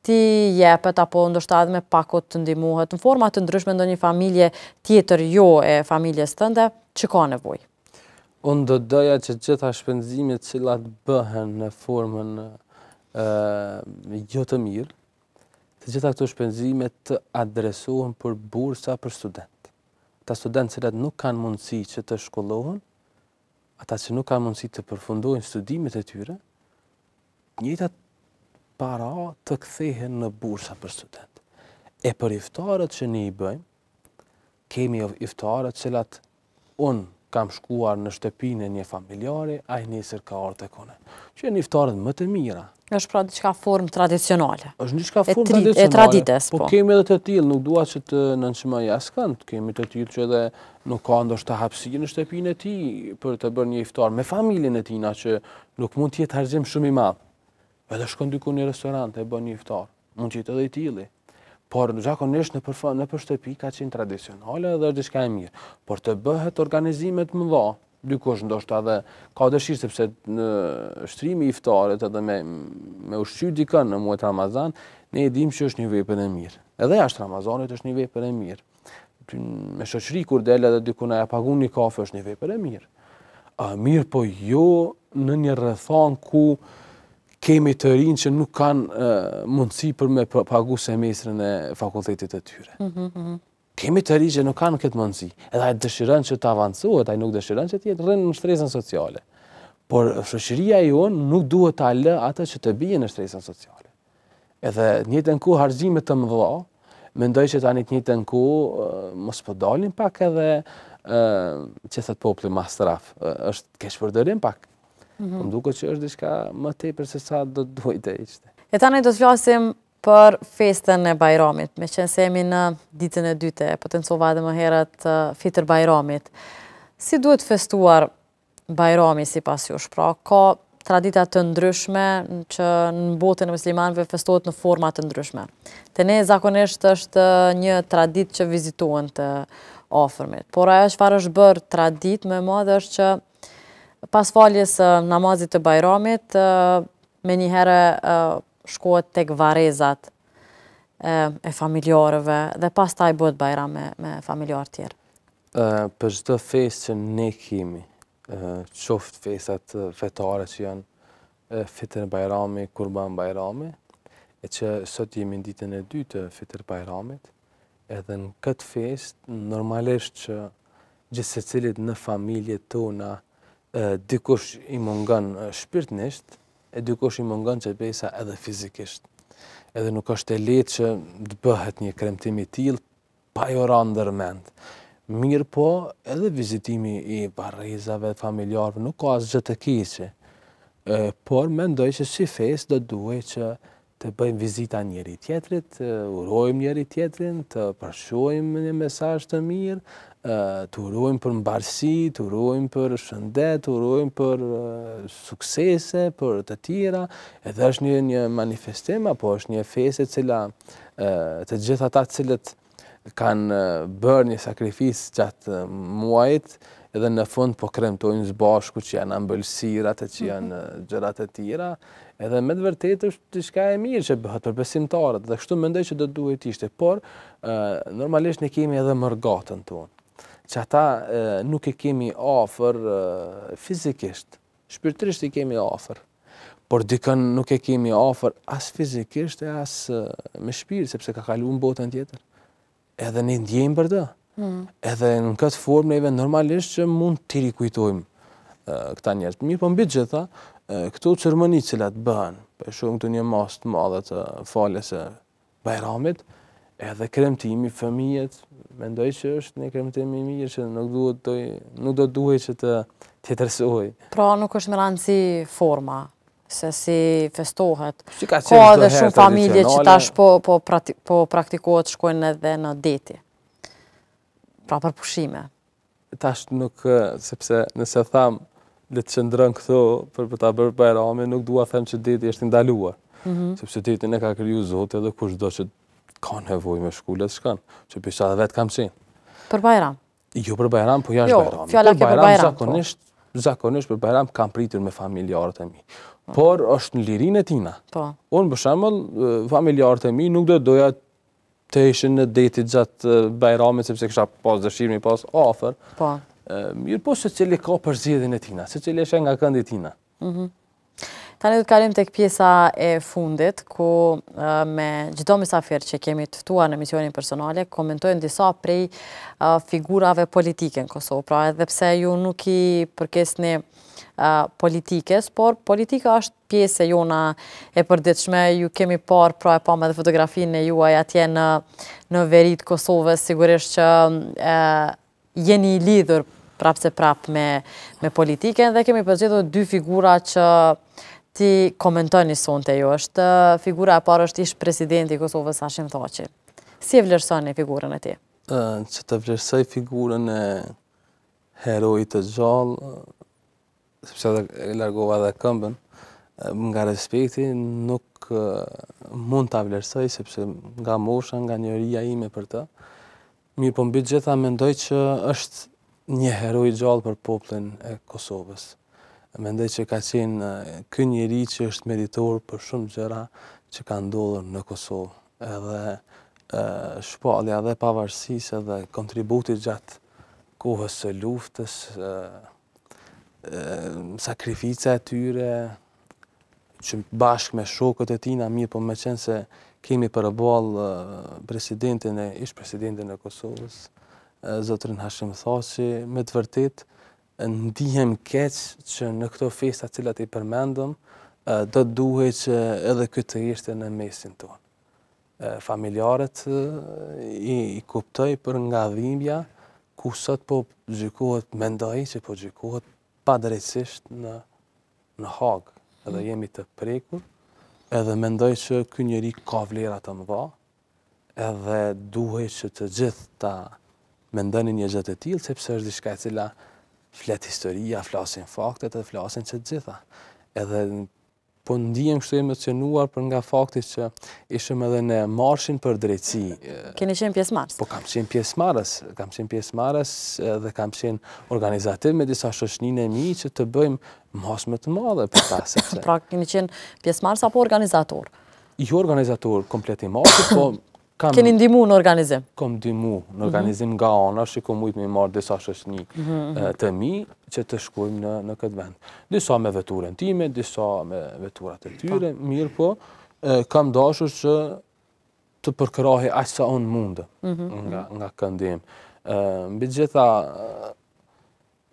ti jepet, apo ndoshta edhe me pakot të ndimuhet në format të ndryshme ndo një familje tjetër jo e familjes tënde, që ka nevoj? Unë do doja që gjitha shpenzimit që bëhen në formën gjotë mirë, të gjitha këtu shpenzimet të adresohen për bursa për studentë. Ta studentë që nuk kanë mundësi që të shkollohen, ata që nuk ka mundësi të përfundojnë studimet e tyre, njëta para të kthehen në bursa për student. E për iftarët që ne i bëjmë, kemi iftarët që latë unë kam shkuar në shtepin e një familjare, a i njësër ka orë të kone. Që e një iftarët më të mira, është pra një qka formë tradicionale. është një qka formë tradicionale. E tradites, po. Po kemi edhe të tjilë, nuk dua që të nënqima jaskën, kemi të tjilë që edhe nuk ka ndoshtë të hapsirë në shtepin e ti për të bërë një iftar me familin e tina që nuk mund tjetë hargjim shumë i madhë. Edhe shkon dyku një restorant e bërë një iftar, mund tjetë edhe i tili. Por në zakonisht në për shtepi ka qenë tradicionale edhe është një qka e mirë. Por të bëhet organizimet më dha, dikush ndoshta edhe ka dëshirë sepse në shtrimi i iftarit edhe me me di dikën në muaj Ramazan, ne e dim që është një vepër e mirë. Edhe jashtë Ramazanit është një vepër e mirë. Me shoqëri kur del edhe diku na ja paguon një kafe është një vepër e mirë. A mirë po jo në një rrethon ku kemi të rinë që nuk kanë mundësi për me pagu semestrën e fakultetit të tyre. Mm -hmm kemi të rrijë nuk kanë këtë mundësi, edhe ai dëshiron që të avancohet, ai nuk dëshiron që të jetë rënë në shtresën sociale. Por shoqëria jon nuk duhet ta lë atë që të bie në shtresën sociale. Edhe në jetën ku harxhime të mëdha, mendoj se tani të njëjtën ku mos po dalin pak edhe ë që thot populli straf, është keq përdorim pak. Mm -hmm. Më duket që është diçka më tepër se sa do të duhet të ishte. E tani do të flasim për festën e Bajramit, me që nësemi në ditën e dyte, potencova të dhe më herët fitër Bajramit. Si duhet festuar Bajrami si pas jush? Pra, ka traditat të ndryshme që në botën e muslimanve festohet në format të ndryshme. Të ne zakonisht është një tradit që vizituen të ofërmit. Por ajo është farë është bërë tradit me më dhe është që pas faljes namazit të Bajramit, me njëherë shkohet të këvarezat e familjarëve dhe pas taj bëtë bajra me familjarë tjerë. Për gjithë të fesë që ne kemi, qoftë festat vetare që janë fitër bajrami, kurban bajrami, e që sot jemi në ditën e dy të fitër bajramit, edhe në këtë fest, normalisht që gjithë se cilit në familje tona dikush i mungan shpirtnisht, e i mungon qelbesa edhe fizikisht. Edhe nuk është e lehtë që të bëhet një kremtim i till pa jo randër mend. Mirë po, edhe vizitimi i barrezave familjarëve nuk ka asgjë të keqe. Por mendoj se si fest do duhet që të bëjmë vizita njëri tjetrit, të urojmë njëri tjetrin, të përshuajmë një mesaj të mirë, të urojmë për mbarësi, të urojmë për shëndet, të urojmë për suksese, për të tjera, edhe është një një manifestim, apo është një fese cila të gjitha ta cilët kanë bërë një sakrifis gjatë muajt, edhe në fund po kremtojnë zbashku që janë ambëlsirat e që janë mhm. gjërat e tjera, edhe me të vërtet është të shka e mirë që bëhët për pesimtarët, dhe kështu më ndaj që do duhet ishte, por normalisht në kemi edhe mërgatën tonë që ata nuk e kemi afer fizikisht, shpirtrisht i kemi afer, por dikën nuk e kemi afer as fizikisht e as me shpirë, sepse ka kalu në botën tjetër. Edhe ne ndjejmë për të. Hmm. Edhe në këtë formë neve normalisht që mund të rikujtojmë këta njerëz. Mirë, po mbi gjitha, uh, këto ceremonitë që bëhen, për shkak të një mos të madh të falës së Bajramit, edhe kremtimi fëmijët, mendoj që është një kremtimi mirë që nuk, duhet, nuk do duhet që të tjetërsoj. Pra nuk është më rëndësi forma, se si festohet. Që ka qenë të herë shumë familje që tash po, po, po praktikohet shkojnë edhe në deti, pra për pushime. Tash nuk, sepse nëse thamë, le të çndron këto për për ta bërë bajramin, nuk dua them që deti është ndaluar. Mm -hmm. sepse deti ne ka kriju Zoti edhe kush që ka nevoj me shkullet shkan, që për dhe vetë kam qenë. Për bajram? Jo, për bajram, po jashtë bajram. Jo, fjallak po e për bajram. Zakonisht, po. zakonisht për bajram kam pritur me familjarët e mi. Por, është në lirin e tina. Po. Unë, për shemëll, familjarët e mi nuk do doja të ishin në detit gjatë bajramit, sepse kësha pas dëshirëmi, pas ofër. Mirë po, se cili ka përzidhin e tina, se cili eshe nga këndi tina. Mhm. Tani du të kalim të këpjesa e fundit, ku me gjithdo misafir që kemi tua në misionin personale, komentojnë disa prej figurave politike në Kosovë. Pra edhe pse ju nuk i përkesni politikës, por politika është pjese jona e përdiqme, ju kemi parë pra e pa me dhe fotografinë e juaj atje në veritë Kosovës, sigurisht që jeni i lidhur prapë se prapë me politike, dhe kemi përgjithu dy figura që Ti komentoj një të ju është, figura e parë është ishë presidenti Kosovës Ashim Thaci, si e vlerësojnë figurën e ti? Që të vlerësoj figurën e heroi të gjallë, sepse të largoha dhe këmbën, nga respekti nuk mund të vlerësoj, sepse nga moshën, nga njëria ime për të, mi përmbit po gjitha mendoj që është një heroj gjallë për poplin e Kosovës mendoj që ka qenë ky njeri që është meritor për shumë gjëra që ka ndodhur në Kosovë. Edhe shpallja dhe pavarësisë dhe kontributi gjatë kohës së luftës, e, e, sakrifica e tyre, që bashkë me shokët e tina, mirë po me qenë se kemi përëbol presidentin e ishë presidentin e Kosovës, Zotrin zotërin Hashim Thasi, me të vërtitë, ndihem keq që në këto festa cilat i përmendëm, do të duhe që edhe këtë të ishte në mesin tonë. Familjarët i, i kuptoj për nga dhimbja, ku sot po gjykohet, mendoj që po gjykohet pa drejtësisht në, në hagë, edhe mm. jemi të prekur, edhe mendoj që kë njëri ka vlera të më dha, edhe duhe që të gjithë ta mendoni një gjithë të tilë, sepse është dishka e cila nështë, flet historia, flasin faktet dhe flasin që gjitha. Edhe po ndihem kështu emocionuar për nga fakti që ishëm edhe në marshin për drejtësi. Keni qenë pjesë marës? Po kam qenë pjesë marës, kam qenë pjesë marës dhe kam qenë organizativ me disa shoshnin e mi që të bëjmë mas më të madhe për tasë. Pra keni qenë pjesë marës apo organizator? Jo organizator kompleti marë, po Keni ndimu në organizim? Kom ndimu në organizim nga ona, shë kom ujtë me marë disa shëshni mhm, mhm. të mi, që të shkujmë në këtë vend. Disa me veturën time, disa me veturat të po. tyre, mirë po, kam dashur që të përkërahi aqë sa onë mundë mhm, nga këndim. Në gjitha,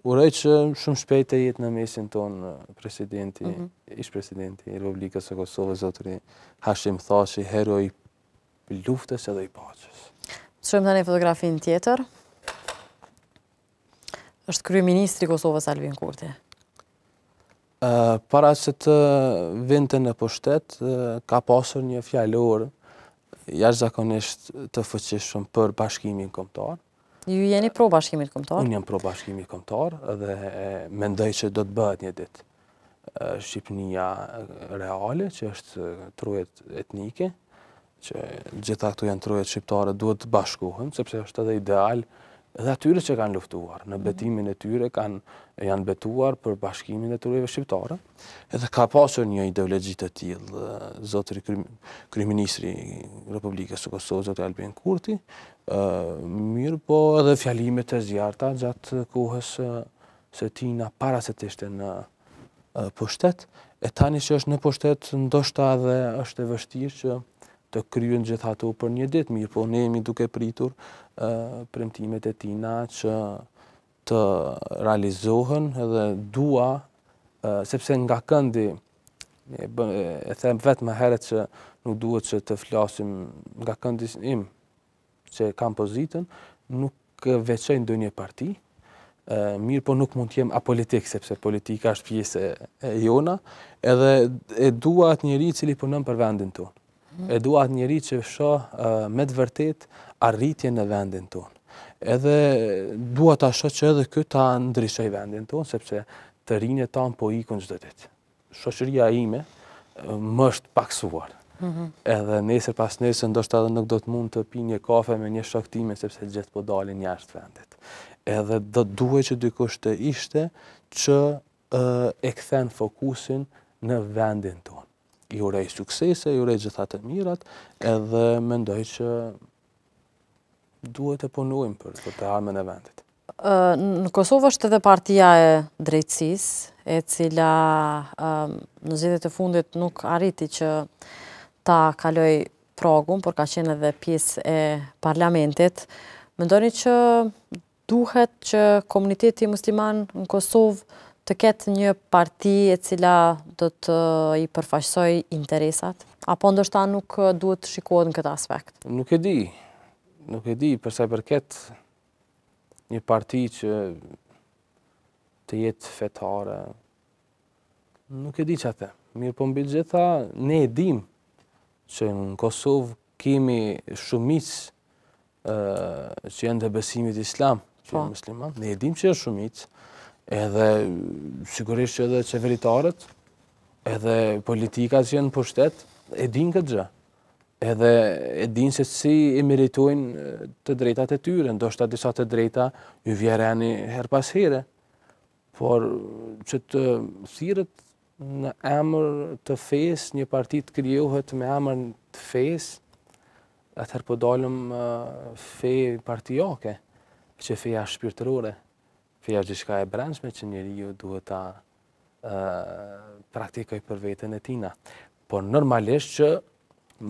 urej që shumë shpejt e jetë në mesin tonë presidenti, ish presidenti i Republikës e Kosovë, zotëri Hashim Thashi, heroj luftës edhe i paces. Shëmë të një fotografin tjetër. është kryu ministri Kosovës Alvin Kurti. Para se të vinte në pushtet, ka pasur një fjallur jashtë zakonisht të fëqishëm për bashkimin komtar. Ju jeni pro bashkimin komtar? Unë jam pro bashkimin komtar dhe mendoj që do të bëhet një ditë Shqipënia reale, që është trujet etnike, që gjitha këtu janë trojet shqiptare duhet të bashkohen, sepse është edhe ideal edhe atyre që kanë luftuar. Në betimin e tyre kanë, janë betuar për bashkimin e trojeve shqiptare. Edhe ka pasur një ideologi të tjilë, zotëri kryministri Republikës së Kosovë, zotëri Albin Kurti, mirë po edhe fjalimet e zjarta gjatë kohës se tina para se të ishte në pushtet, e tani që është në pushtet, ndoshta dhe është e vështirë që të kryen gjithë ato për një ditë, mirë po ne jemi duke pritur uh, premtimet e tina që të realizohen edhe dua, uh, sepse nga këndi, e, e them vetë më heret që nuk duhet që të flasim nga këndi im që kam pozitën, nuk veqejnë dë një parti, uh, mirë po nuk mund t'jem apolitik, sepse politika është pjesë e, e jona, edhe e dua atë njëri cili punëm për vendin tonë e duat atë njëri që shoh uh, me të vërtet arritje në vendin tonë. Edhe dua ta shoh që edhe këta ta ndriçoj vendin tonë sepse të rinje tanë po ikun çdo ditë. Shoqëria ime më është paksuar. Uhum. Edhe nesër pas nesër ndoshta edhe nuk do të mund të pi një kafe me një shok sepse gjithë po dalin jashtë vendit. Edhe do të duhet që dikush të ishte që e kthen fokusin në vendin ton i urej suksese, i urej gjithat e mirat, edhe mendoj që duhet e punuim për të armen e vendit. Në Kosovë është edhe partia e drejtsis, e cila në zhjetet e fundit nuk arriti që ta kaloj progun, por ka qenë edhe pjesë e parlamentit. Mendojni që duhet që komuniteti musliman në Kosovë të ketë një parti e cila do të uh, i përfaqësoj interesat? Apo ndoshta nuk uh, duhet të shikohet në këtë aspekt? Nuk e di, nuk e di, përsa i përket një parti që të jetë fetare, nuk e di që atë. Mirë po mbi gjitha, ne e dim që në Kosovë kemi shumic uh, që jenë dhe besimit islam, që po. jenë musliman, ne e dim që jenë shumicë, edhe sigurisht që edhe qeveritarët, edhe politika që janë pushtet, e din këtë gjë. Edhe e din se si i meritojnë të drejtat e tyre, ndoshta disa të drejta ju vjereni her pas here. Por që të thirët në emër të fes, një partit të kryohet me emër të fes, atëherë po dalëm fej partijake, që feja shpirtërore. Kjo është shka e brendshme që njëri ju duhet ta praktikoj për vetën e tina. Por normalisht që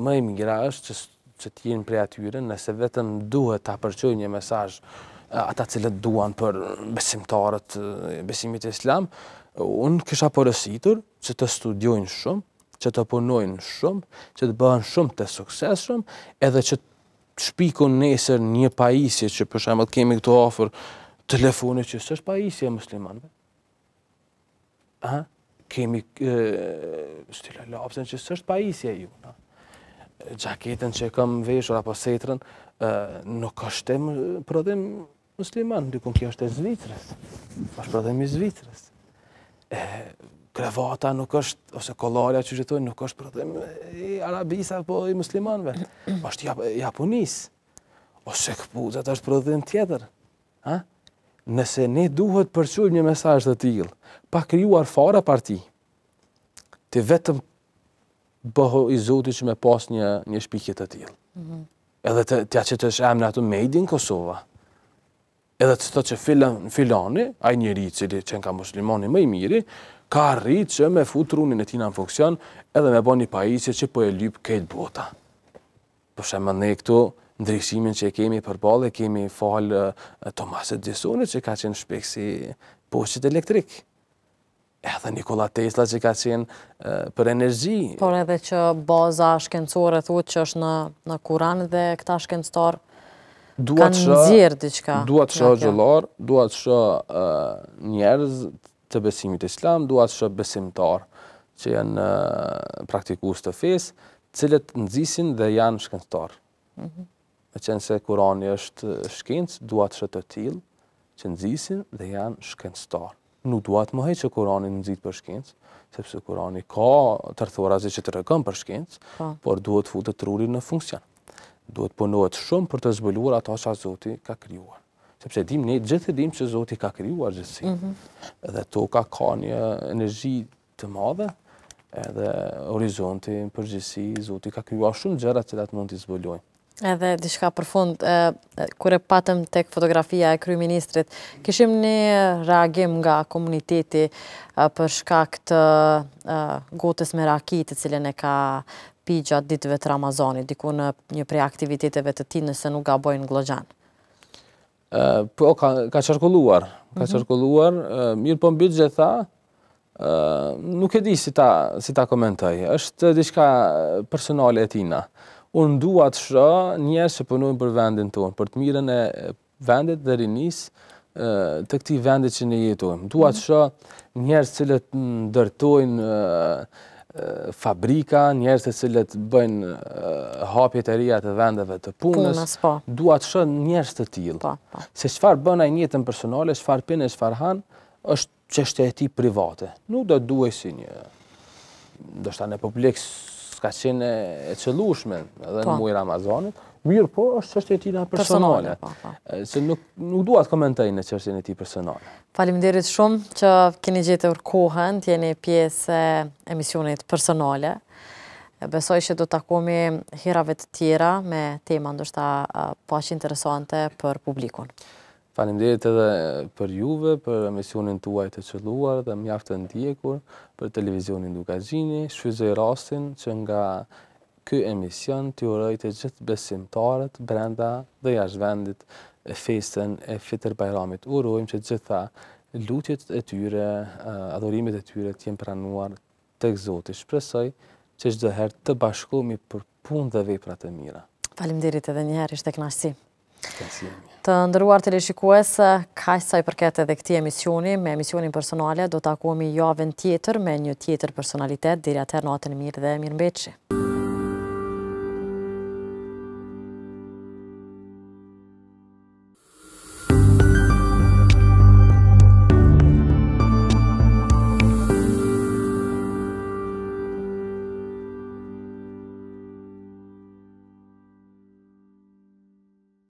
më i mira është që, që t'jenë prej atyre nëse vetëm duhet ta përqoj një mesaj ata cilët duan për besimtarët, besimit e islam, unë kësha përësitur që të studiojnë shumë, që të punojnë shumë, që të bëhen shumë të suksesshëm, edhe që të shpikon nesër një pajisje që për shembull të kemi këtu ofër telefonit që është pa isi e muslimanve. Ha? Kemi stila lapsen që është pa isi e ju. Na? Gjaketen që e kam veshur apo setrën, nuk është e prodhim musliman, në kjo është e zvitrës. është prodhim i zvitrës. E, krevata nuk është, ose kolarja që gjithoj, nuk është prodhim i arabisa apo i muslimanve. është i japonisë. Ose këpuzat është prodhim tjetër. Ha? nëse ne duhet përqyjmë një mesaj të tjil, pa kryuar fara par ti, të vetëm bëho i zoti që me pas një, një shpikit të tjil. Mm -hmm. Edhe të tja që të shemë në ato në Kosova, edhe të të që filan, filani, a njëri cili qenë ka muslimoni më i miri, ka rritë që me fut trunin e tina në funksion, edhe me bo një pajisje që po e lypë këtë bota. Po shemë në e këtu, ndryshimin që kemi për balë, kemi falë Tomasët Edisoni që ka qenë shpeksi poqit elektrik. Edhe Nikola Tesla që ka qenë për energji. Por edhe që baza shkencore thot që është në kuran dhe këta shkencëtar kanë nëzirë diqka. Duat shë gjëlar, duat shë njerëz të besimit islam, duat shë besimtar që janë praktikus të fesë, cilët nëzisin dhe janë shkencëtar. Mhm me qenë se Kurani është shkencë, duat shëtë të tilë që nëzisin dhe janë shkencëtar. Nuk duat më hejë që Kurani nëzit për shkencë, sepse Kurani ka tërthorazi që të rëgëm për shkencë, po. por duhet fu të trurin në funksion. Duhet punohet shumë për të zbëluar ato që a Zoti ka kryuar. Sepse dim gjithë dim që Zoti ka kryuar gjithësi. Mhm. Dhe to ka ka një energji të madhe, edhe horizonti për gjithësi, Zoti ka kryuar shumë gjërat që datë mund të Edhe di shka për fund, kure patëm tek fotografia e Krye Ministrit, këshim një reagim nga komuniteti për shka këtë gotës me rakitë cilën e ka pi gjatë ditëve të Ramazani, diku në një prej aktiviteteve të ti nëse nuk ga bojnë në Glogjan? Po, ka qërkulluar, ka qërkulluar, mhm. mirë po mbytë gjitha, nuk e di si ta komentoj, është di shka personale e tina unë duat të shra njerë që punojnë për vendin tonë, për të mirën e vendit dhe rinis të këti vendit që ne jetojmë. Duat të mhm. shra njerës të ndërtojnë fabrika, njerës të cilët bëjnë hapjet e rjat të vendeve të punës. Po. duat të njerës të tjilë. Po, po. Se shfar bëna i njetën personale, shfar pinë e shfar hanë, është qështë e ti private. Nuk do të duaj si një dështë ta në publikës s'ka qenë e qëllushme edhe po. në mujë Ramazanit, mirë po është qështë e tina personale. Që po, po. nuk duat komentaj në qështë e tina personale. Falim shumë që keni gjithë kohën, tjeni pjesë emisionit personale. Besoj që do të akomi hirave të tjera me tema ndështë ta pashë interesante për publikon. Falimderit edhe për juve, për emisionin tuaj të qëlluar dhe mjaftë të ndjekur për televizionin duka gjinit, shuizoj rastin që nga kë emision të uroj të gjithë besimtarët, brenda dhe jashvendit e festen e fitër bajramit. Urojmë që gjitha lutjet e tyre, adorimet e tyre të jenë pranuar të egzotit. Shpresoj që gjithë dhe herë të bashkomi për pun dhe vej pra të mira. Falimderit edhe njëherë, ishte knasi. Të ndëruar të leshikues, kajsa i përket edhe këti emisioni, me emisionin personale, do të akumi javën tjetër me një tjetër personalitet, dirja të natën mirë dhe mirë mbeqë.